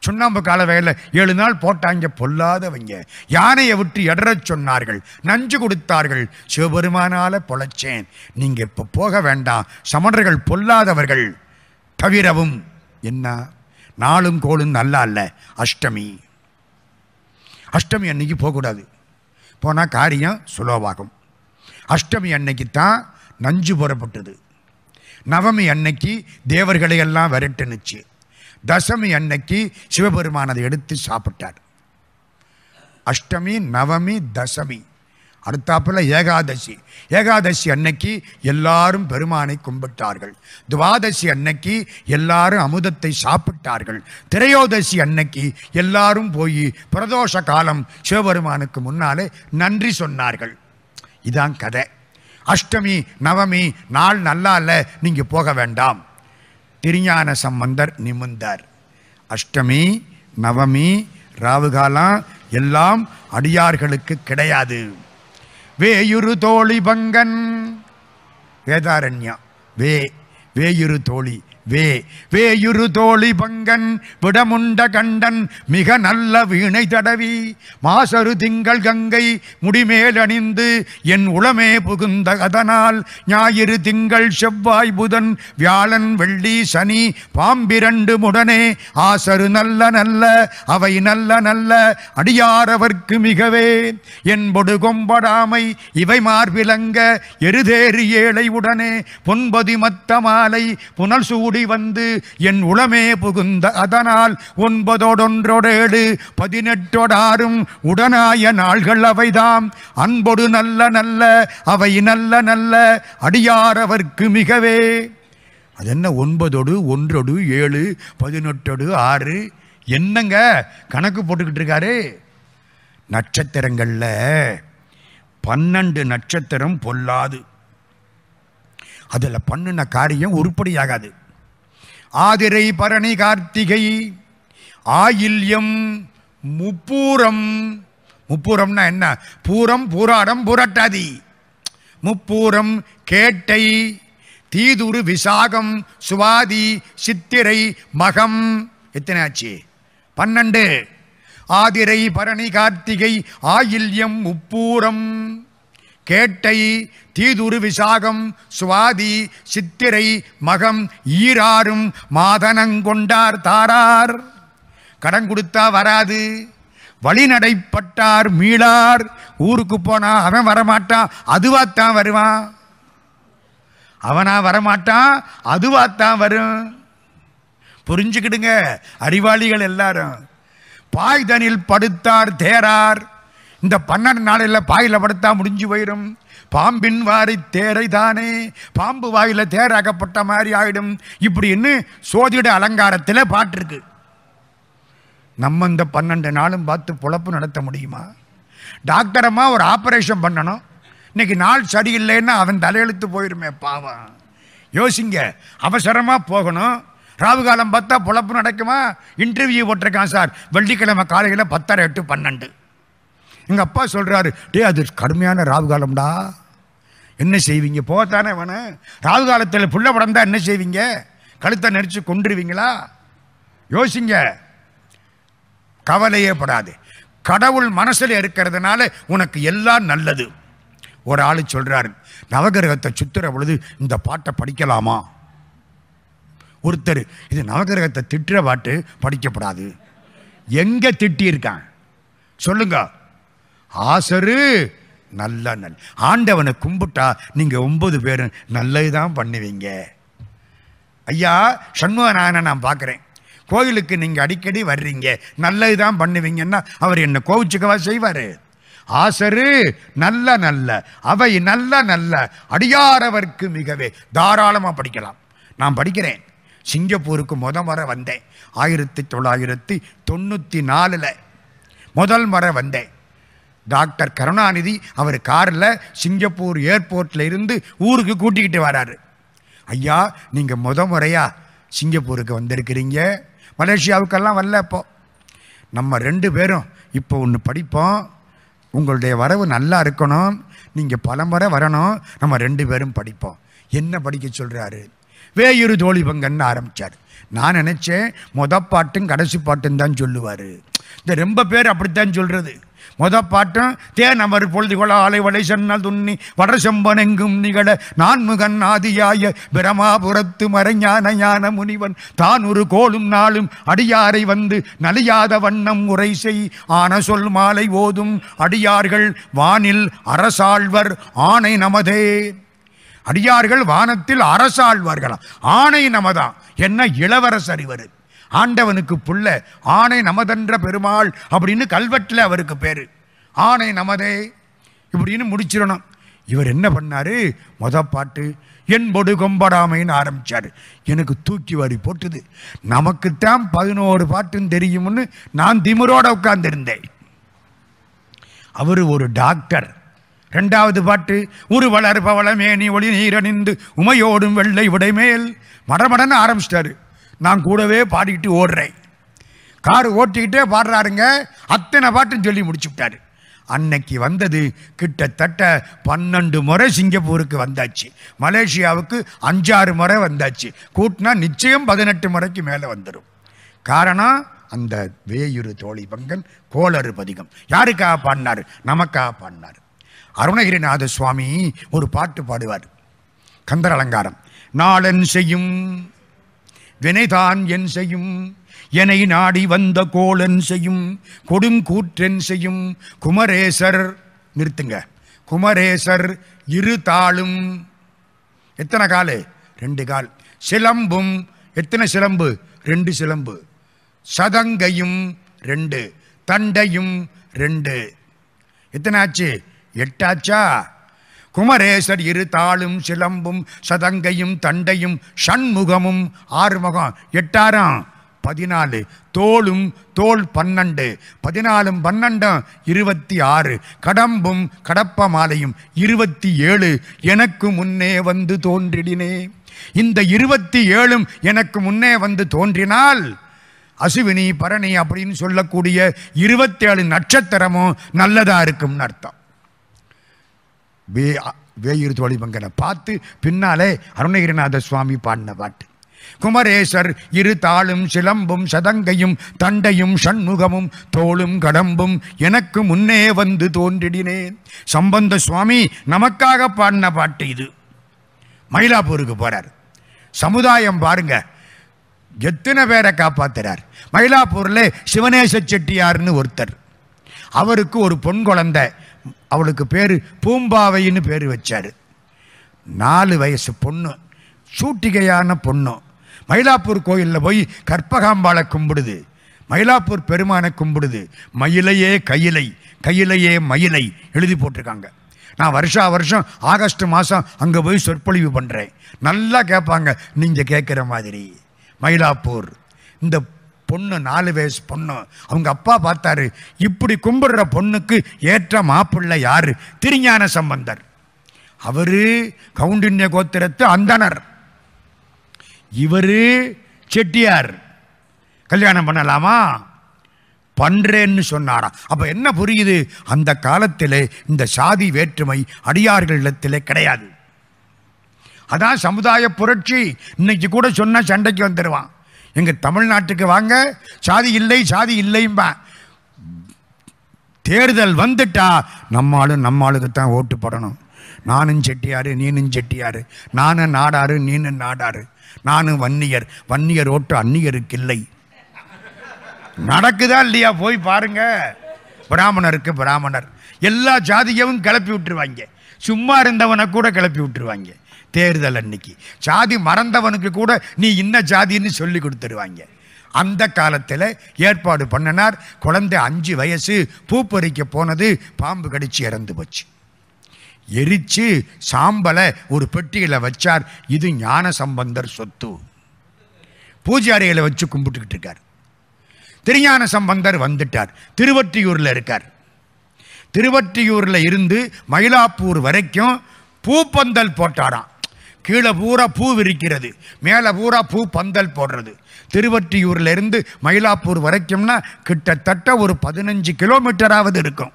Speaker 1: சுண்ணாம்பு கால வயலில் ஏழு நாள் போட்டாங்க பொல்லாதவங்க யானையை விட்டு எடற சொன்னார்கள் நஞ்சு கொடுத்தார்கள் சிவபெருமானால பொழைச்சேன் நீங்கள் இப்போ போக வேண்டாம் சமணர்கள் பொல்லாதவர்கள் தவிரவும் என்ன நாளும் கோளும் நல்லா இல்லை அஷ்டமி அஷ்டமி அன்னைக்கு போகக்கூடாது போனால் காரியம் சுலோவாகும் அஷ்டமி அன்னைக்கு தான் நஞ்சு புறப்பட்டது நவமி அன்னைக்கு தேவர்களை எல்லாம் விரட்டுனுச்சு தசமி அன்னைக்கு சிவபெருமானதை எடுத்து சாப்பிட்டார் அஷ்டமி நவமி தசமி அடுத்தாப்பில் ஏகாதசி ஏகாதசி அன்னைக்கு எல்லாரும் பெருமானை கும்பிட்டார்கள் துவாதசி அன்னைக்கு எல்லாரும் அமுதத்தை சாப்பிட்டார்கள் திரையோதசி அன்னைக்கு எல்லாரும் போய் பிரதோஷ காலம் சிவபெருமானுக்கு முன்னாலே நன்றி சொன்னார்கள் இதான் கதை அஷ்டமி நவமி நாள் நல்லா இல்லை நீங்கள் போக வேண்டாம் திருஞான சம்பந்தர் நிமிந்தார் அஷ்டமி நவமி ராவுகாலம் எல்லாம் அடியார்களுக்கு கிடையாது வேயுரு தோழி பங்கன் வேதாரண்யா வே வேயுரு தோழி வே வேயுரு தோழி பங்கன் விடமுண்ட கண்டன் மிக நல்ல வீணை தடவி மாசரு திங்கள் கங்கை முடிமேல் அணிந்து என் உளமே புகுந்த அதனால் ஞாயிறு திங்கள் செவ்வாய் புதன் வியாழன் வெள்ளி சனி பாம்பிரண்டு முடனே ஆசரு நல்ல நல்ல அவை நல்ல நல்ல அடியாரவர்க்கு மிகவே பொடு கொம்படாமை இவை மார்பிலங்க எருதேறு ஏழை உடனே பொன்பதி மத்த மாலை புனல் சூடு குடி வந்து என் உளமே புகுந்த அதனால் ஒன்பதோடொன்றோடேடு பதினெட்டோடாரும் உடனாய நாள்கள் அவைதாம் அன்பொடு நல்ல நல்ல அவை நல்ல நல்ல அடியாரவர்க்கு மிகவே அது என்ன ஒன்பதோடு ஒன்றோடு ஏழு பதினெட்டோடு ஆறு என்னங்க கணக்கு போட்டுக்கிட்டு இருக்காரு நட்சத்திரங்களில் பன்னெண்டு நட்சத்திரம் பொல்லாது அதில் பண்ணின காரியம் உருப்படியாகாது ஆதிரை பரணி கார்த்திகை ஆயில்யம் முப்பூரம் முப்பூரம்னா என்ன பூரம் பூராடம் புரட்டாதி முப்பூரம் கேட்டை தீதுரு விசாகம் சுவாதி சித்திரை மகம் எத்தனை ஆச்சு பன்னெண்டு ஆதிரை பரணி கார்த்திகை ஆயில்யம் முப்பூரம் கேட்டை தீதுரு விசாகம் சுவாதி சித்திரை மகம் ஈராறும் மாதனங்கொண்டார் தாரார் கடன் கொடுத்தா வராது வழிநடைப்பட்டார் மீளார் ஊருக்கு போனா அவன் வரமாட்டான் அதுவாத்தான் வருவான் அவனா வரமாட்டான் அதுவாத்தான் வரும் புரிஞ்சுக்கிடுங்க அறிவாளிகள் எல்லாரும் பாய்தனில் படுத்தார் தேரார் இந்த பன்னெண்டு நாளையில் பாயில் படுத்தா முடிஞ்சு போயிடும் பாம்பின் வாரி தேரை தானே பாம்பு வாயில தேர் அகப்பட்ட மாதிரி ஆயிடும் இப்படின்னு சோதிட அலங்காரத்தில் பாட்டு இருக்கு நம்ம இந்த பன்னெண்டு நாளும் பார்த்து பொழப்பு நடத்த முடியுமா டாக்டரமாக ஒரு ஆப்ரேஷன் பண்ணணும் இன்னைக்கு நாள் சரியில்லைன்னா அவன் தலையெழுத்து போயிருமே பாவம் யோசிங்க அவசரமாக போகணும் ராவு காலம் பார்த்தா பொழப்பு நடக்குமா இன்டர்வியூ போட்டிருக்கான் சார் வெள்ளிக்கிழமை காலையில் பத்தரை எட்டு பன்னெண்டு எங்கள் அப்பா சொல்கிறாரு டே அது கடுமையான ராகு காலம்டா என்ன செய்வீங்க போகத்தானே வேணும் ராகு காலத்தில் புள்ள படந்தா என்ன செய்வீங்க கழுத்தை நடித்து கொண்டுருவீங்களா யோசிங்க கவலையே படாது கடவுள் மனசில் இருக்கிறதுனால உனக்கு எல்லாம் நல்லது ஒரு ஆள் சொல்கிறாரு நவகிரகத்தை சுற்றுற பொழுது இந்த பாட்டை படிக்கலாமா ஒருத்தர் இது நவகிரகத்தை திட்டுற பாட்டு படிக்கப்படாது எங்கே திட்டியிருக்கான் சொல்லுங்கள் ஆசரு நல்ல நல் ஆண்டவனை கும்பிட்டா நீங்கள் ஒன்பது பேர் நல்லது தான் பண்ணுவீங்க ஐயா சண்முகநாயனை நான் பார்க்குறேன் கோயிலுக்கு நீங்கள் அடிக்கடி வர்றீங்க நல்லது தான் பண்ணுவீங்கன்னா அவர் என்னை கோவிச்சுக்கவா செய்வார் ஆசரு நல்ல நல்ல அவை நல்ல நல்ல அடியாரவர்க்கு மிகவே தாராளமாக படிக்கலாம் நான் படிக்கிறேன் சிங்கப்பூருக்கு முத முறை வந்தேன் ஆயிரத்தி தொள்ளாயிரத்தி தொண்ணூற்றி நாலில் முதல் முறை வந்தேன் டாக்டர் கருணாநிதி அவர் காரில் சிங்கப்பூர் ஏர்போர்ட்டில் இருந்து ஊருக்கு கூட்டிக்கிட்டு வராரு ஐயா நீங்கள் முத முறையாக சிங்கப்பூருக்கு வந்திருக்கிறீங்க மலேசியாவுக்கெல்லாம் வரல இப்போ நம்ம ரெண்டு பேரும் இப்போ ஒன்று படிப்போம் உங்களுடைய வரவு நல்லா இருக்கணும் நீங்கள் பல முறை வரணும் நம்ம ரெண்டு பேரும் படிப்போம் என்ன படிக்க சொல்கிறாரு வேயுறு தோழி பங்கன்னு ஆரம்பித்தார் நான் நினச்சேன் முத பாட்டும் கடைசி பாட்டும் தான் சொல்லுவார் இந்த ரொம்ப பேர் அப்படித்தான் சொல்கிறது மொத பாட்டும் தேனவர் பொழுது கொள ஆலை வளை சென்னல் துண்ணி வடசெம்பனெங்கும் நிகழ நான்முகன் ஆதியாய பிரமாபுரத்து மறைஞான ஞான முனிவன் தான் ஒரு கோலும் நாளும் அடியாரை வந்து நலியாத வண்ணம் உரை செய் ஆன சொல் மாலை ஓதும் அடியார்கள் வானில் அரசாழ்வர் ஆணை நமதே அடியார்கள் வானத்தில் அரசாழ்வார்களாம் ஆணை நமதான் என்ன இளவரசர் ஆண்டவனுக்கு புள்ள ஆணை நமதென்ற பெருமாள் அப்படின்னு கல்வெட்டில் அவருக்கு பேர் ஆணை நமதே இப்படின்னு முடிச்சிடணும் இவர் என்ன பண்ணார் மொத பாட்டு என் பொடு கொம்படாமைன்னு ஆரம்பித்தார் எனக்கு தூக்கி வாரி போட்டுது நமக்குத்தான் பதினோரு பாட்டுன்னு தெரியும்னு நான் திமிரோட உட்கார்ந்துருந்தேன் அவர் ஒரு டாக்டர் ரெண்டாவது பாட்டு ஒரு வளர் பவள மேனி ஒளி நீரணிந்து உமையோடும் வெள்ளை உடைமேல் மடமடன்னு ஆரம்பிச்சிட்டாரு நான் கூடவே பாடிக்கிட்டு ஓடுறேன் கார் ஓட்டிக்கிட்டே பாடுறாருங்க அத்தனை பாட்டும் சொல்லி முடிச்சு விட்டாரு அன்னைக்கு வந்தது கிட்டத்தட்ட பன்னெண்டு முறை சிங்கப்பூருக்கு வந்தாச்சு மலேசியாவுக்கு அஞ்சாறு முறை வந்தாச்சு கூட்டினா நிச்சயம் பதினெட்டு முறைக்கு மேலே வந்துடும் காரணம் அந்த வேயுறு தோழி பங்கன் கோளறு பதிகம் யாருக்காக பாடினார் நமக்காக பாடினார் அருணகிரிநாத சுவாமி ஒரு பாட்டு பாடுவார் கந்தர் அலங்காரம் நாளன் செய்யும் வினைதான் என் செய்யும் என்னை நாடி வந்த கோலன் செய்யும் கொடுங்கூற்றென் செய்யும் குமரேசர் நிறுத்துங்க குமரேசர் இரு தாளும் எத்தனை காலு ரெண்டு கால் சிலம்பும் எத்தனை சிலம்பு ரெண்டு சிலம்பு சதங்கையும் ரெண்டு தண்டையும் ரெண்டு எத்தனை ஆச்சு எட்டாச்சா குமரேசர் இரு தாளும் சிலம்பும் சதங்கையும் தண்டையும் ஷண்முகமும் ஆறுமுகம் எட்டாரம் பதினாலு தோளும் தோல் பன்னெண்டு பதினாலும் பன்னெண்டும் இருபத்தி ஆறு கடம்பும் கடப்ப மாலையும் இருபத்தி ஏழு எனக்கு முன்னே வந்து தோன்றிடினே இந்த இருபத்தி ஏழும் எனக்கு முன்னே வந்து தோன்றினால் அசுவினி பரணி அப்படின்னு சொல்லக்கூடிய இருபத்தேழு நட்சத்திரமும் நல்லதாக இருக்கும்னு அர்த்தம் வே வேயூர் தோழிபங்கனை பார்த்து பின்னாலே அருணகிரிநாத சுவாமி பாடின பாட்டு குமரேசர் இரு தாளும் சிலம்பும் சதங்கையும் தண்டையும் சண்முகமும் தோளும் கடம்பும் எனக்கு முன்னே வந்து தோன்றிடினேன் சம்பந்த சுவாமி நமக்காக பாடின பாட்டு இது மயிலாப்பூருக்கு போகிறார் சமுதாயம் பாருங்க எத்தனை பேரை காப்பாத்துறார் மயிலாப்பூரில் சிவனேச செட்டியார்னு ஒருத்தர் அவருக்கு ஒரு பொன் குழந்தை அவளுக்கு பேர் பூம்பாவைன்னு பேர் வச்சார் நாலு வயசு பொண்ணு சூட்டிகையான பொண்ணு மயிலாப்பூர் கோயிலில் போய் கற்பகாம்பாளை கும்பிடுது மயிலாப்பூர் பெருமானை கும்பிடுது மயிலையே கையிலை கையிலையே மயிலை எழுதி போட்டிருக்காங்க நான் வருஷா வருஷம் ஆகஸ்ட் மாதம் அங்கே போய் சொற்பொழிவு பண்ணுறேன் நல்லா கேட்பாங்க நீங்கள் கேட்குற மாதிரி மயிலாப்பூர் இந்த பொண்ணு நாலு வயசு பொண்ணு அவங்க அப்பா பார்த்தாரு இப்படி கும்பிடுற பொண்ணுக்கு ஏற்ற மாப்பிள்ளை யாரு திருஞான சம்பந்தர் அவரு கவுண்டின்ய கோத்திரத்து அந்தனர் இவரு செட்டியார் கல்யாணம் பண்ணலாமா பண்றேன்னு சொன்னாராம் அப்ப என்ன புரியுது அந்த காலத்திலே இந்த சாதி வேற்றுமை அடியார்கள் அடியார்களிடத்திலே கிடையாது அதான் சமுதாய புரட்சி இன்னைக்கு கூட சொன்ன சண்டைக்கு வந்துடுவான் எங்கள் தமிழ்நாட்டுக்கு வாங்க சாதி இல்லை சாதி இல்லைம்பா தேர்தல் வந்துட்டா நம்மளும் நம்மளுக்கு தான் ஓட்டு போடணும் நானும் செட்டியார் நீனும் செட்டியார் நானும் நாடாரு நீனும் நாடாரு நானும் வன்னியர் வன்னியர் ஓட்டு அந்நியருக்கு இல்லை நடக்குதா இல்லையா போய் பாருங்க பிராமணருக்கு பிராமணர் எல்லா ஜாதியவும் கிளப்பி விட்டுருவாங்க சும்மா இருந்தவனை கூட கிளப்பி விட்டுருவாங்க தேர்தல் அன்னைக்கு ஜாதி மறந்தவனுக்கு கூட நீ இன்ன ஜாதின்னு சொல்லி கொடுத்துருவாங்க அந்த காலத்தில் ஏற்பாடு பண்ணினார் குழந்தை அஞ்சு வயசு பூ பறிக்க போனது பாம்பு கடிச்சு இறந்து போச்சு எரிச்சு சாம்பலை ஒரு பெட்டியில் வச்சார் இது ஞான சம்பந்தர் சொத்து பூஜை அறையில் வச்சு கும்பிட்டுக்கிட்டு இருக்கார் திருஞான சம்பந்தர் வந்துட்டார் திருவற்றியூரில் இருக்கார் திருவற்றியூரில் இருந்து மயிலாப்பூர் வரைக்கும் பூப்பந்தல் போட்டாராம் கீழே பூரா பூ விரிக்கிறது மேலே பூரா பூ பந்தல் போடுறது திருவற்றியூர்லேருந்து மயிலாப்பூர் வரைக்கும்னா கிட்டத்தட்ட ஒரு பதினஞ்சு கிலோமீட்டராவது இருக்கும்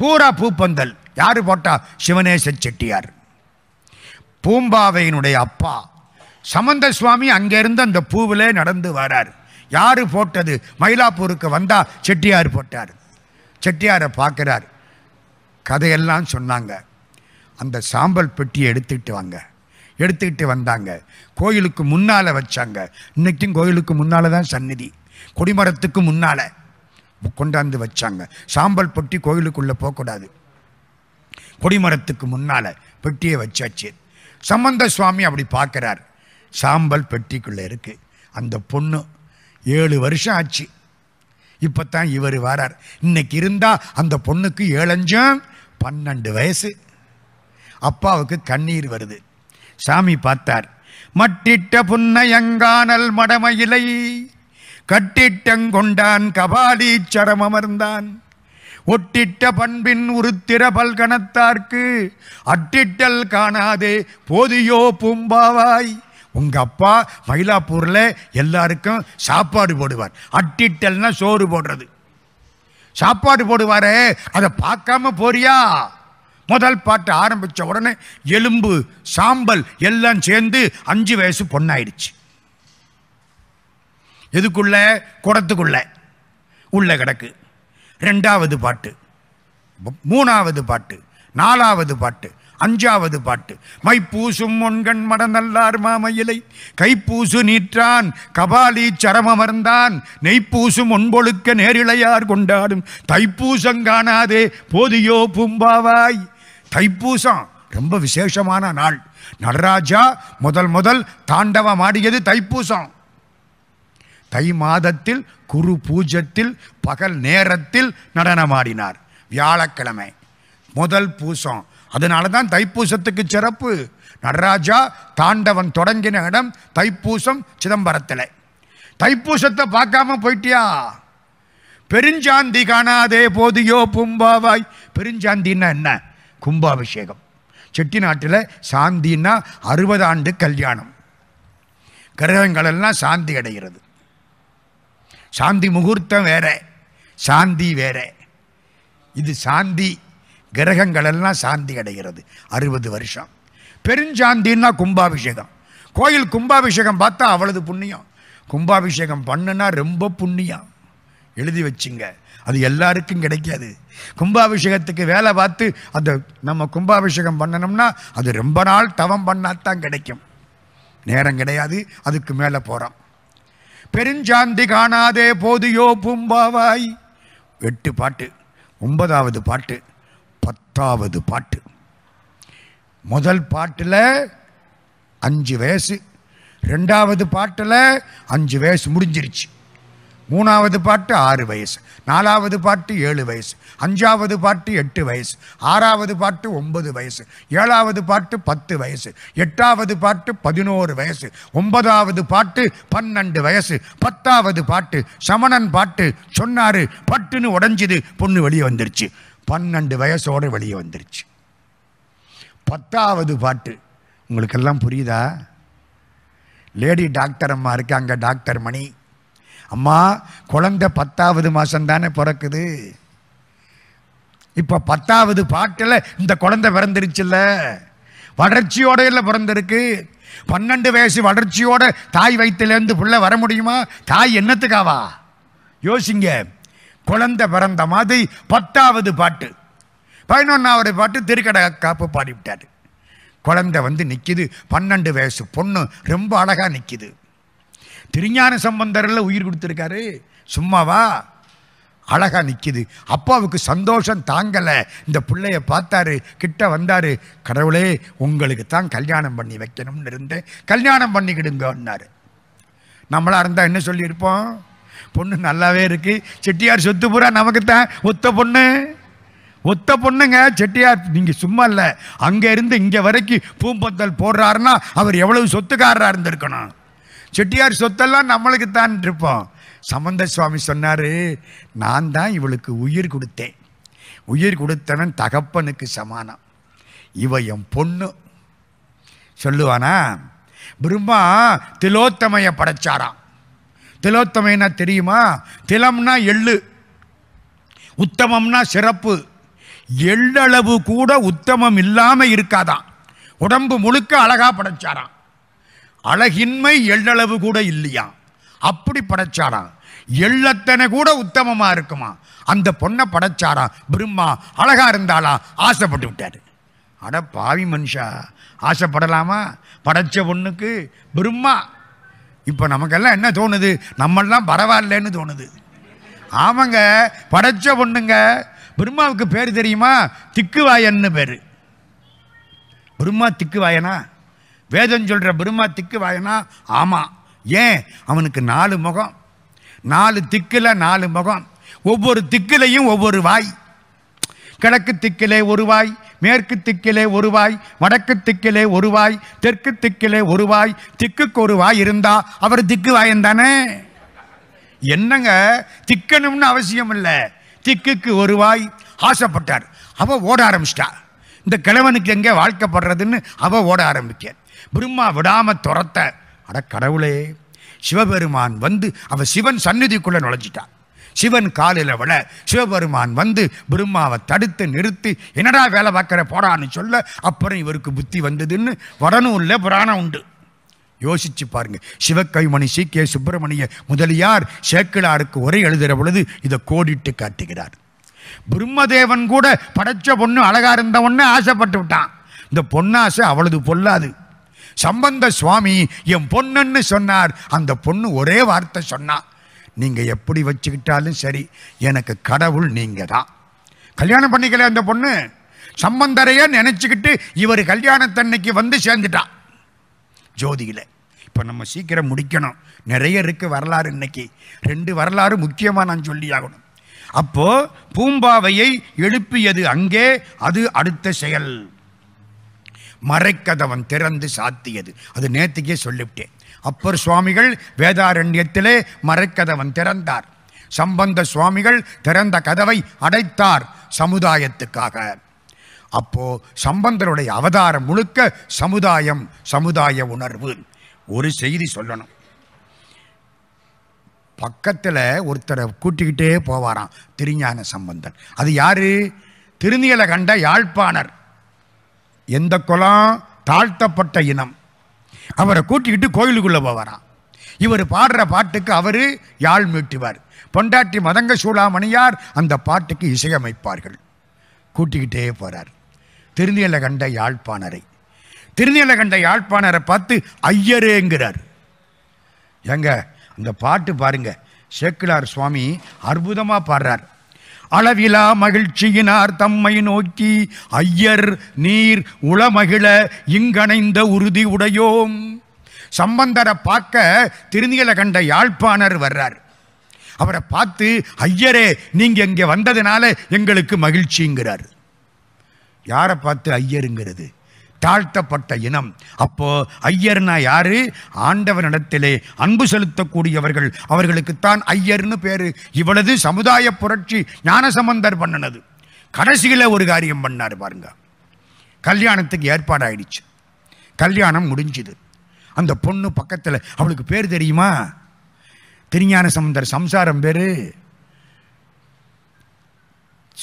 Speaker 1: பூரா பூப்பந்தல் யார் போட்டா சிவனேச செட்டியார் பூம்பாவையினுடைய அப்பா சமந்த சுவாமி அங்கேருந்து அந்த பூவிலே நடந்து வரார் யார் போட்டது மயிலாப்பூருக்கு வந்தால் செட்டியார் போட்டார் செட்டியாரை பார்க்குறார் கதையெல்லாம் சொன்னாங்க அந்த சாம்பல் பெட்டியை எடுத்துக்கிட்டு வாங்க எடுத்துக்கிட்டு வந்தாங்க கோயிலுக்கு முன்னால் வச்சாங்க இன்றைக்கும் கோயிலுக்கு முன்னால் தான் சந்நிதி கொடிமரத்துக்கு முன்னால் கொண்டாந்து வச்சாங்க சாம்பல் பெட்டி கோயிலுக்குள்ளே போகக்கூடாது கொடிமரத்துக்கு முன்னால் பெட்டியை வச்சாச்சு சம்பந்த சுவாமி அப்படி பார்க்குறார் சாம்பல் பெட்டிக்குள்ளே இருக்குது அந்த பொண்ணு ஏழு வருஷம் ஆச்சு இப்போ தான் இவர் வரார் இன்னைக்கு இருந்தால் அந்த பொண்ணுக்கு ஏழஞ்சம் பன்னெண்டு வயசு அப்பாவுக்கு கண்ணீர் வருது சாமி பார்த்தார் மட்டிட்ட புன்னயங்கானல் மடமயிலை கட்டிட்டங்கொண்டான் கபாலி அமர்ந்தான் ஒட்டிட்ட பண்பின் உருத்திர பல்கணத்தார்க்கு அட்டிட்டல் காணாதே போதியோ பூம்பாவாய் உங்க அப்பா மயிலாப்பூரில் எல்லாருக்கும் சாப்பாடு போடுவார் அட்டிட்டல்னா சோறு போடுறது சாப்பாடு போடுவாரே அதை பார்க்காம போறியா முதல் பாட்டு ஆரம்பித்த உடனே எலும்பு சாம்பல் எல்லாம் சேர்ந்து அஞ்சு வயசு பொண்ணாயிடுச்சு எதுக்குள்ள குடத்துக்குள்ள உள்ள கிடக்கு ரெண்டாவது பாட்டு மூணாவது பாட்டு நாலாவது பாட்டு அஞ்சாவது பாட்டு மைப்பூசும் முன்கண் மடநல்லார் மாமையிலை கைப்பூசு நீற்றான் கபாலி சரமமர்ந்தான் நெய்ப்பூசும் ஒன்பொழுக்க நேரிழையார் கொண்டாடும் தைப்பூசங்கானாதே போதியோ பூம்பாவாய் தைப்பூசம் ரொம்ப விசேஷமான நாள் நடராஜா முதல் முதல் தாண்டவம் ஆடியது தைப்பூசம் தை மாதத்தில் குரு பூஜத்தில் பகல் நேரத்தில் நடனமாடினார் வியாழக்கிழமை முதல் பூசம் அதனால தான் தைப்பூசத்துக்கு சிறப்பு நடராஜா தாண்டவன் தொடங்கின இடம் தைப்பூசம் சிதம்பரத்தில் தைப்பூசத்தை பார்க்காம போயிட்டியா பெருஞ்சாந்தி காணாதே போதியோ பும்பாவாய் பெருஞ்சாந்தின்னா என்ன கும்பாபிஷேகம் செட்டிநாட்டில் சாந்தின்னா அறுபது ஆண்டு கல்யாணம் கிரகங்களெல்லாம் சாந்தி அடைகிறது சாந்தி முகூர்த்தம் வேற சாந்தி வேற இது சாந்தி கிரகங்களெல்லாம் சாந்தி அடைகிறது அறுபது வருஷம் பெருஞ்சாந்தின்னா கும்பாபிஷேகம் கோயில் கும்பாபிஷேகம் பார்த்தா அவ்வளவு புண்ணியம் கும்பாபிஷேகம் பண்ணுன்னா ரொம்ப புண்ணியம் எழுதி வச்சுங்க அது எல்லாருக்கும் கிடைக்காது கும்பாபிஷேகத்துக்கு வேலை பார்த்து அந்த நம்ம கும்பாபிஷேகம் பண்ணணும்னா அது ரொம்ப நாள் தவம் பண்ணாதான் கிடைக்கும் நேரம் கிடையாது அதுக்கு மேலே போகிறோம் பெருஞ்சாந்தி காணாதே போதியோ பூம்பாவாய் எட்டு பாட்டு ஒன்பதாவது பாட்டு பத்தாவது பாட்டு முதல் பாட்டில் அஞ்சு வயசு ரெண்டாவது பாட்டில் அஞ்சு வயசு முடிஞ்சிருச்சு மூணாவது பாட்டு ஆறு வயசு நாலாவது பாட்டு ஏழு வயசு அஞ்சாவது பாட்டு எட்டு வயசு ஆறாவது பாட்டு ஒன்பது வயசு ஏழாவது பாட்டு பத்து வயசு எட்டாவது பாட்டு பதினோரு வயசு ஒன்பதாவது பாட்டு பன்னெண்டு வயசு பத்தாவது பாட்டு சமணன் பாட்டு சொன்னார் பட்டுன்னு உடஞ்சிது பொண்ணு வெளியே வந்துருச்சு பன்னெண்டு வயசோடு வெளியே வந்துருச்சு பத்தாவது பாட்டு உங்களுக்கெல்லாம் புரியுதா லேடி டாக்டர் அம்மா இருக்காங்க டாக்டர் மணி அம்மா குழந்த பத்தாவது மாதம் தானே பிறக்குது இப்போ பத்தாவது பாட்டில் இந்த குழந்தை பிறந்துருச்சுல்ல வளர்ச்சியோட இல்லை பிறந்திருக்கு பன்னெண்டு வயசு வளர்ச்சியோட தாய் வயிற்றுலேருந்து பிள்ளை வர முடியுமா தாய் என்னத்துக்காவா யோசிங்க குழந்தை பிறந்த மாதிரி பத்தாவது பாட்டு பதினொன்றாவது பாட்டு திருக்கடை காப்பு பாடிவிட்டார் குழந்தை வந்து நிற்கிது பன்னெண்டு வயசு பொண்ணு ரொம்ப அழகாக நிற்கிது திருஞான சம்பந்தரில் உயிர் கொடுத்துருக்காரு சும்மாவா அழகாக நிற்கிது அப்பாவுக்கு சந்தோஷம் தாங்கலை இந்த பிள்ளைய பார்த்தாரு கிட்ட வந்தார் கடவுளே உங்களுக்கு தான் கல்யாணம் பண்ணி வைக்கணும்னு இருந்தேன் கல்யாணம் பண்ணிக்கிடுங்கன்னாரு நம்மளாக இருந்தால் என்ன சொல்லியிருப்போம் பொண்ணு நல்லாவே இருக்குது செட்டியார் சொத்து பூரா நமக்கு தான் ஒத்த பொண்ணு ஒத்த பொண்ணுங்க செட்டியார் நீங்கள் சும்மா இல்லை அங்கே இருந்து இங்கே வரைக்கும் பூம்பத்தல் போடுறாருன்னா அவர் எவ்வளவு சொத்துக்காரராக இருந்திருக்கணும் செட்டியார் சொத்தெல்லாம் நம்மளுக்கு தான் இருப்போம் சம்பந்த சுவாமி சொன்னார் நான் தான் இவளுக்கு உயிர் கொடுத்தேன் உயிர் கொடுத்தவன் தகப்பனுக்கு சமானம் இவ என் பொண்ணு சொல்லுவானா பிரம்மா திலோத்தமையை படைச்சாராம் திலோத்தமையனா தெரியுமா திலம்னா எள்ளு உத்தமம்னா சிறப்பு எள்ளளவு கூட உத்தமம் இல்லாமல் இருக்காதான் உடம்பு முழுக்க அழகாக படைச்சாராம் அழகின்மை எள்ளளவு கூட இல்லையா அப்படி படைச்சாராம் எள்ளத்தனை கூட உத்தமமாக இருக்குமா அந்த பொண்ணை படைச்சாரா பிரம்மா அழகாக இருந்தாளா ஆசைப்பட்டு விட்டார் அட பாவி மனுஷா ஆசைப்படலாமா படைச்ச பொண்ணுக்கு பிரம்மா இப்போ நமக்கெல்லாம் என்ன தோணுது நம்மெல்லாம் பரவாயில்லன்னு தோணுது ஆமாங்க படைச்ச பொண்ணுங்க பிரம்மாவுக்கு பேர் தெரியுமா திக்குவாயன்னு பேர் பிரம்மா திக்குவாயனா வேதம் சொல்கிற பிரம்மா திக்கு வாயினா ஆமாம் ஏன் அவனுக்கு நாலு முகம் நாலு திக்கில் நாலு முகம் ஒவ்வொரு திக்கிலையும் ஒவ்வொரு வாய் கிழக்கு திக்கிலே ஒரு வாய் மேற்கு திக்கிலே ஒரு வாய் வடக்கு திக்கிலே ஒரு வாய் தெற்கு திக்கிலே ஒரு வாய் திக்குக்கு ஒரு வாய் இருந்தா அவர் திக்கு வாயன் தானே என்னங்க திக்கணும்னு அவசியம் இல்லை திக்குக்கு ஒரு வாய் ஆசைப்பட்டார் அவள் ஓட ஆரம்பிச்சிட்டா இந்த கிழவனுக்கு எங்கே வாழ்க்கைப்படுறதுன்னு அவள் ஓட ஆரம்பிக்க பிரம்மா விடாமல் துரத்த அட கடவுளே சிவபெருமான் வந்து அவ சிவன் சந்நிதிக்குள்ளே நுழைஞ்சிட்டான் சிவன் காலில் விட சிவபெருமான் வந்து பிரம்மாவை தடுத்து நிறுத்தி என்னடா வேலை பார்க்குற போடான்னு சொல்ல அப்புறம் இவருக்கு புத்தி வந்ததுன்னு வரணும்ல புராணம் உண்டு யோசிச்சு பாருங்க சிவக்கைமணி சி கே சுப்பிரமணிய முதலியார் சேக்கிழாருக்கு உரை எழுதுகிற பொழுது இதை கோடிட்டு காட்டுகிறார் பிரம்மதேவன் கூட படைச்ச பொண்ணு அழகா இருந்த ஒன்று ஆசைப்பட்டு விட்டான் இந்த பொன்னாசை அவ்வளவு பொல்லாது சம்பந்த சுவாமி என் பொண்ணுன்னு சொன்னார் அந்த பொண்ணு ஒரே வார்த்தை சொன்னான் நீங்கள் எப்படி வச்சுக்கிட்டாலும் சரி எனக்கு கடவுள் நீங்கள் தான் கல்யாணம் பண்ணிக்கல அந்த பொண்ணு சம்பந்தரையே நினச்சிக்கிட்டு இவர் கல்யாணத்தன்னைக்கு வந்து சேர்ந்துட்டான் ஜோதியில் இப்போ நம்ம சீக்கிரம் முடிக்கணும் நிறைய இருக்குது வரலாறு இன்னைக்கு ரெண்டு வரலாறு முக்கியமாக நான் சொல்லியாகணும் அப்போது பூம்பாவையை எழுப்பியது அங்கே அது அடுத்த செயல் மறைக்கதவன் திறந்து சாத்தியது அது நேற்றுக்கே சொல்லிவிட்டேன் அப்பர் சுவாமிகள் வேதாரண்யத்திலே மறைக்கதவன் திறந்தார் சம்பந்த சுவாமிகள் திறந்த கதவை அடைத்தார் சமுதாயத்துக்காக அப்போ சம்பந்தருடைய அவதாரம் முழுக்க சமுதாயம் சமுதாய உணர்வு ஒரு செய்தி சொல்லணும் பக்கத்தில் ஒருத்தரை கூட்டிக்கிட்டே போவாராம் திருஞான சம்பந்தன் அது யாரு கண்ட யாழ்ப்பாணர் எந்த குலம் தாழ்த்தப்பட்ட இனம் அவரை கூட்டிக்கிட்டு கோயிலுக்குள்ளே போவாராம் இவர் பாடுற பாட்டுக்கு அவர் யாழ் மீட்டுவார் பொண்டாட்டி மதங்க சூடாமணியார் அந்த பாட்டுக்கு இசையமைப்பார்கள் கூட்டிக்கிட்டே போகிறார் திருநீல கண்ட யாழ்ப்பாணரை திருநீல கண்ட யாழ்ப்பாணரை பார்த்து ஐயரேங்கிறார் எங்க அந்த பாட்டு பாருங்க சேக்கிலார் சுவாமி அற்புதமாக பாடுறார் அளவிலா மகிழ்ச்சியினார் தம்மை நோக்கி ஐயர் நீர் உளமகிழ இங்கணைந்த உறுதி உடையோம் சம்பந்தரை பார்க்க திருநீல கண்ட யாழ்ப்பாணர் வர்றார் அவரை பார்த்து ஐயரே நீங்கள் இங்கே வந்ததுனால எங்களுக்கு மகிழ்ச்சிங்கிறார் யாரை பார்த்து ஐயருங்கிறது தாழ்த்தப்பட்ட இனம் அப்போ ஐயர்னா யாரு ஆண்டவனிடத்திலே அன்பு செலுத்தக்கூடியவர்கள் அவர்களுக்குத்தான் ஐயர்னு பேரு இவளது சமுதாய புரட்சி ஞானசம்பந்தர் பண்ணனது கடைசியில் ஒரு காரியம் பண்ணார் பாருங்க கல்யாணத்துக்கு ஏற்பாடு ஆயிடுச்சு கல்யாணம் முடிஞ்சுது அந்த பொண்ணு பக்கத்தில் அவளுக்கு பேர் தெரியுமா திருஞான சம்பந்தர் சம்சாரம் பேர்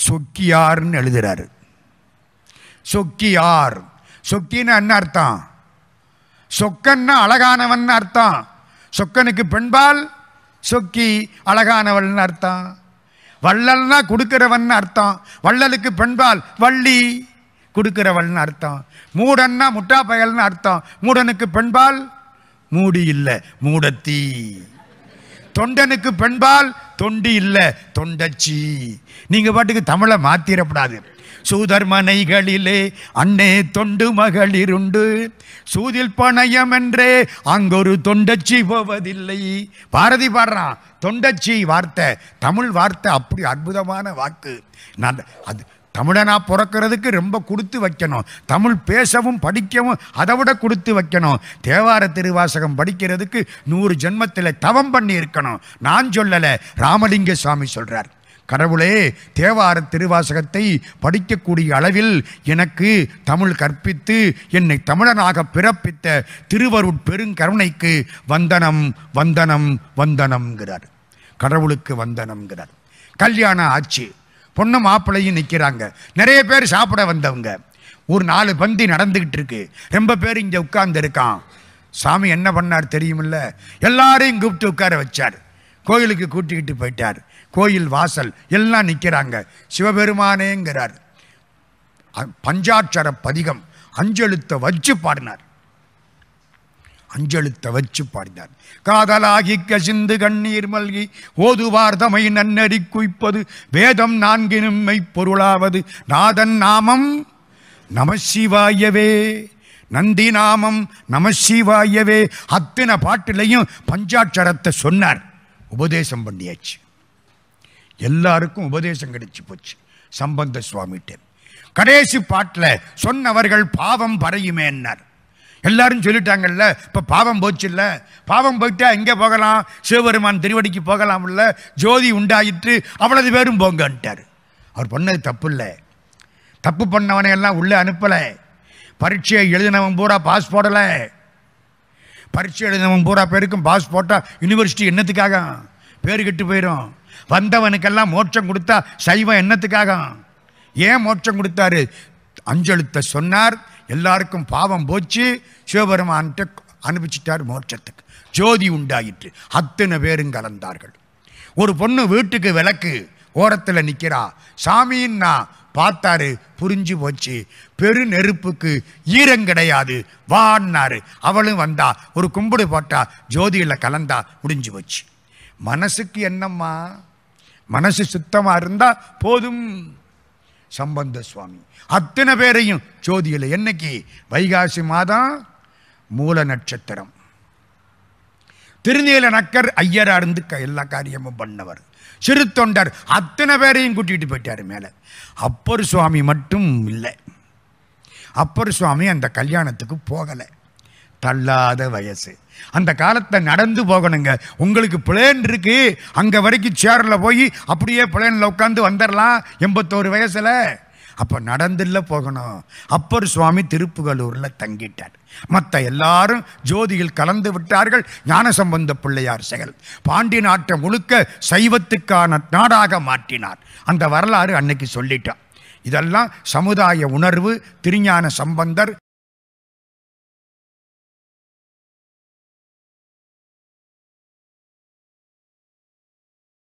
Speaker 1: சொக்கியார்னு எழுதுறாரு சொக்கியார் சொக்கின்னு என்ன அர்த்தம் சொக்கன்னா அழகானவன் அர்த்தம் சொக்கனுக்கு பெண்பால் சொக்கி அழகானவள்னு அர்த்தம் வள்ளல்னா கொடுக்கிறவன் அர்த்தம் வள்ளலுக்கு பெண்பால் வள்ளி கொடுக்கிறவள்னு அர்த்தம் மூடன்னா முட்டா பயல்னு அர்த்தம் மூடனுக்கு பெண்பால் மூடி இல்லை மூடத்தி தொண்டனுக்கு பெண்பால் தொண்டி இல்லை தொண்டச்சி நீங்கள் பாட்டுக்கு தமிழை மாத்திரப்படாது சூதர்மனைகளிலே அன்னே தொண்டு மகளிருண்டு சூதில் பணயம் என்றே அங்கொரு தொண்டச்சி போவதில்லை பாரதி பாடுறான் தொண்டச்சி வார்த்தை தமிழ் வார்த்தை அப்படி அற்புதமான வாக்கு நான் அது தமிழனாக பிறக்கிறதுக்கு ரொம்ப கொடுத்து வைக்கணும் தமிழ் பேசவும் படிக்கவும் அதை விட கொடுத்து வைக்கணும் தேவார திருவாசகம் படிக்கிறதுக்கு நூறு ஜென்மத்தில் தவம் பண்ணி இருக்கணும் நான் சொல்லலை ராமலிங்க சுவாமி சொல்கிறார் கடவுளே தேவார திருவாசகத்தை படிக்கக்கூடிய அளவில் எனக்கு தமிழ் கற்பித்து என்னை தமிழனாக பிறப்பித்த திருவருட் பெருங்கருணைக்கு வந்தனம் வந்தனம் வந்தனம்ங்கிறார் கடவுளுக்கு வந்தனம்ங்கிறார் கல்யாணம் ஆச்சு பொண்ணு மாப்பிள்ளையும் நிற்கிறாங்க நிறைய பேர் சாப்பிட வந்தவங்க ஒரு நாலு பந்தி நடந்துக்கிட்டு இருக்கு ரொம்ப பேர் இங்கே உட்கார்ந்து இருக்கான் சாமி என்ன பண்ணார் தெரியுமில்ல எல்லாரையும் கூப்பிட்டு உட்கார வச்சார் கோயிலுக்கு கூட்டிக்கிட்டு போயிட்டார் கோயில் வாசல் எல்லாம் நிற்கிறாங்க சிவபெருமானேங்கிறார் பஞ்சாட்சர பதிகம் அஞ்செழுத்த வச்சு பாடினார் அஞ்செழுத்த வச்சு பாடினார் காதலாகி கசிந்து கண்ணீர் மல்கி ஓதுவார் தமை நன்னறி குய்ப்பது வேதம் நான்கினும் பொருளாவது நாதன் நாமம் நமசிவாயவே நந்தி நாமம் நமசிவாயவே அத்தனை பாட்டிலையும் பஞ்சாட்சரத்தை சொன்னார் உபதேசம் பண்ணியாச்சு எல்லாருக்கும் உபதேசம் கிடைச்சி போச்சு சம்பந்த சுவாமிகிட்ட கடைசி பாட்டில் சொன்னவர்கள் பாவம் பறையுமேன்னார் எல்லாரும் சொல்லிட்டாங்கல்ல இப்போ பாவம் போச்சுல்ல பாவம் போயிட்டா எங்கே போகலாம் சிவபெருமான் திருவடிக்கு போகலாம்ல ஜோதி உண்டாயிட்டு அவ்வளவு பேரும் போங்கன்ட்டார் அவர் பண்ணது தப்பு இல்லை தப்பு பண்ணவனை எல்லாம் உள்ளே அனுப்பலை பரீட்சையை எழுதினவன் பூரா பாஸ் போடலை பரீட்சை எழுதினவன் பூரா பேருக்கும் பாஸ் போட்டால் யூனிவர்சிட்டி என்னத்துக்காக பேர் கெட்டு போயிடும் வந்தவனுக்கெல்லாம் மோட்சம் கொடுத்தா சைவம் என்னத்துக்காக ஏன் மோட்சம் கொடுத்தாரு அஞ்சலுத்த சொன்னார் எல்லாருக்கும் பாவம் போச்சு சிவபெருமான்கிட்ட அனுப்பிச்சிட்டார் மோட்சத்துக்கு ஜோதி உண்டாயிற்று அத்தனை பேரும் கலந்தார்கள் ஒரு பொண்ணு வீட்டுக்கு விளக்கு ஓரத்தில் நிற்கிறா சாமின்னா பார்த்தாரு புரிஞ்சு போச்சு பெரு நெருப்புக்கு ஈரம் கிடையாது வான்னாரு அவளும் வந்தா ஒரு கும்பிடு போட்டா ஜோதியில் கலந்தா முடிஞ்சு போச்சு மனசுக்கு என்னம்மா மனசு சுத்தமாக இருந்தால் போதும் சம்பந்த சுவாமி அத்தனை பேரையும் சோதியில் என்னைக்கு வைகாசி மாதம் மூல நட்சத்திரம் திருநீல நக்கர் ஐயராக இருந்து எல்லா காரியமும் பண்ணவர் சிறு தொண்டர் அத்தனை பேரையும் கூட்டிகிட்டு போயிட்டார் மேலே அப்பர் சுவாமி மட்டும் இல்லை அப்பர் சுவாமி அந்த கல்யாணத்துக்கு போகலை தள்ளாத வயசு அந்த காலத்தை நடந்து போகணுங்க உங்களுக்கு பிளேன் இருக்கு அங்கே வரைக்கும் சேரில் போய் அப்படியே பிளேன்ல உட்காந்து வந்துடலாம் எண்பத்தோரு வயசுல அப்போ நடந்துல போகணும் அப்பர் சுவாமி திருப்புகலூர்ல தங்கிட்டார் மற்ற எல்லாரும் ஜோதியில் கலந்து விட்டார்கள் ஞானசம்பந்த பிள்ளையார் செயல் பாண்டி நாட்டை முழுக்க சைவத்துக்கான நாடாக மாற்றினார் அந்த வரலாறு அன்னைக்கு சொல்லிட்டான் இதெல்லாம் சமுதாய உணர்வு திருஞான சம்பந்தர்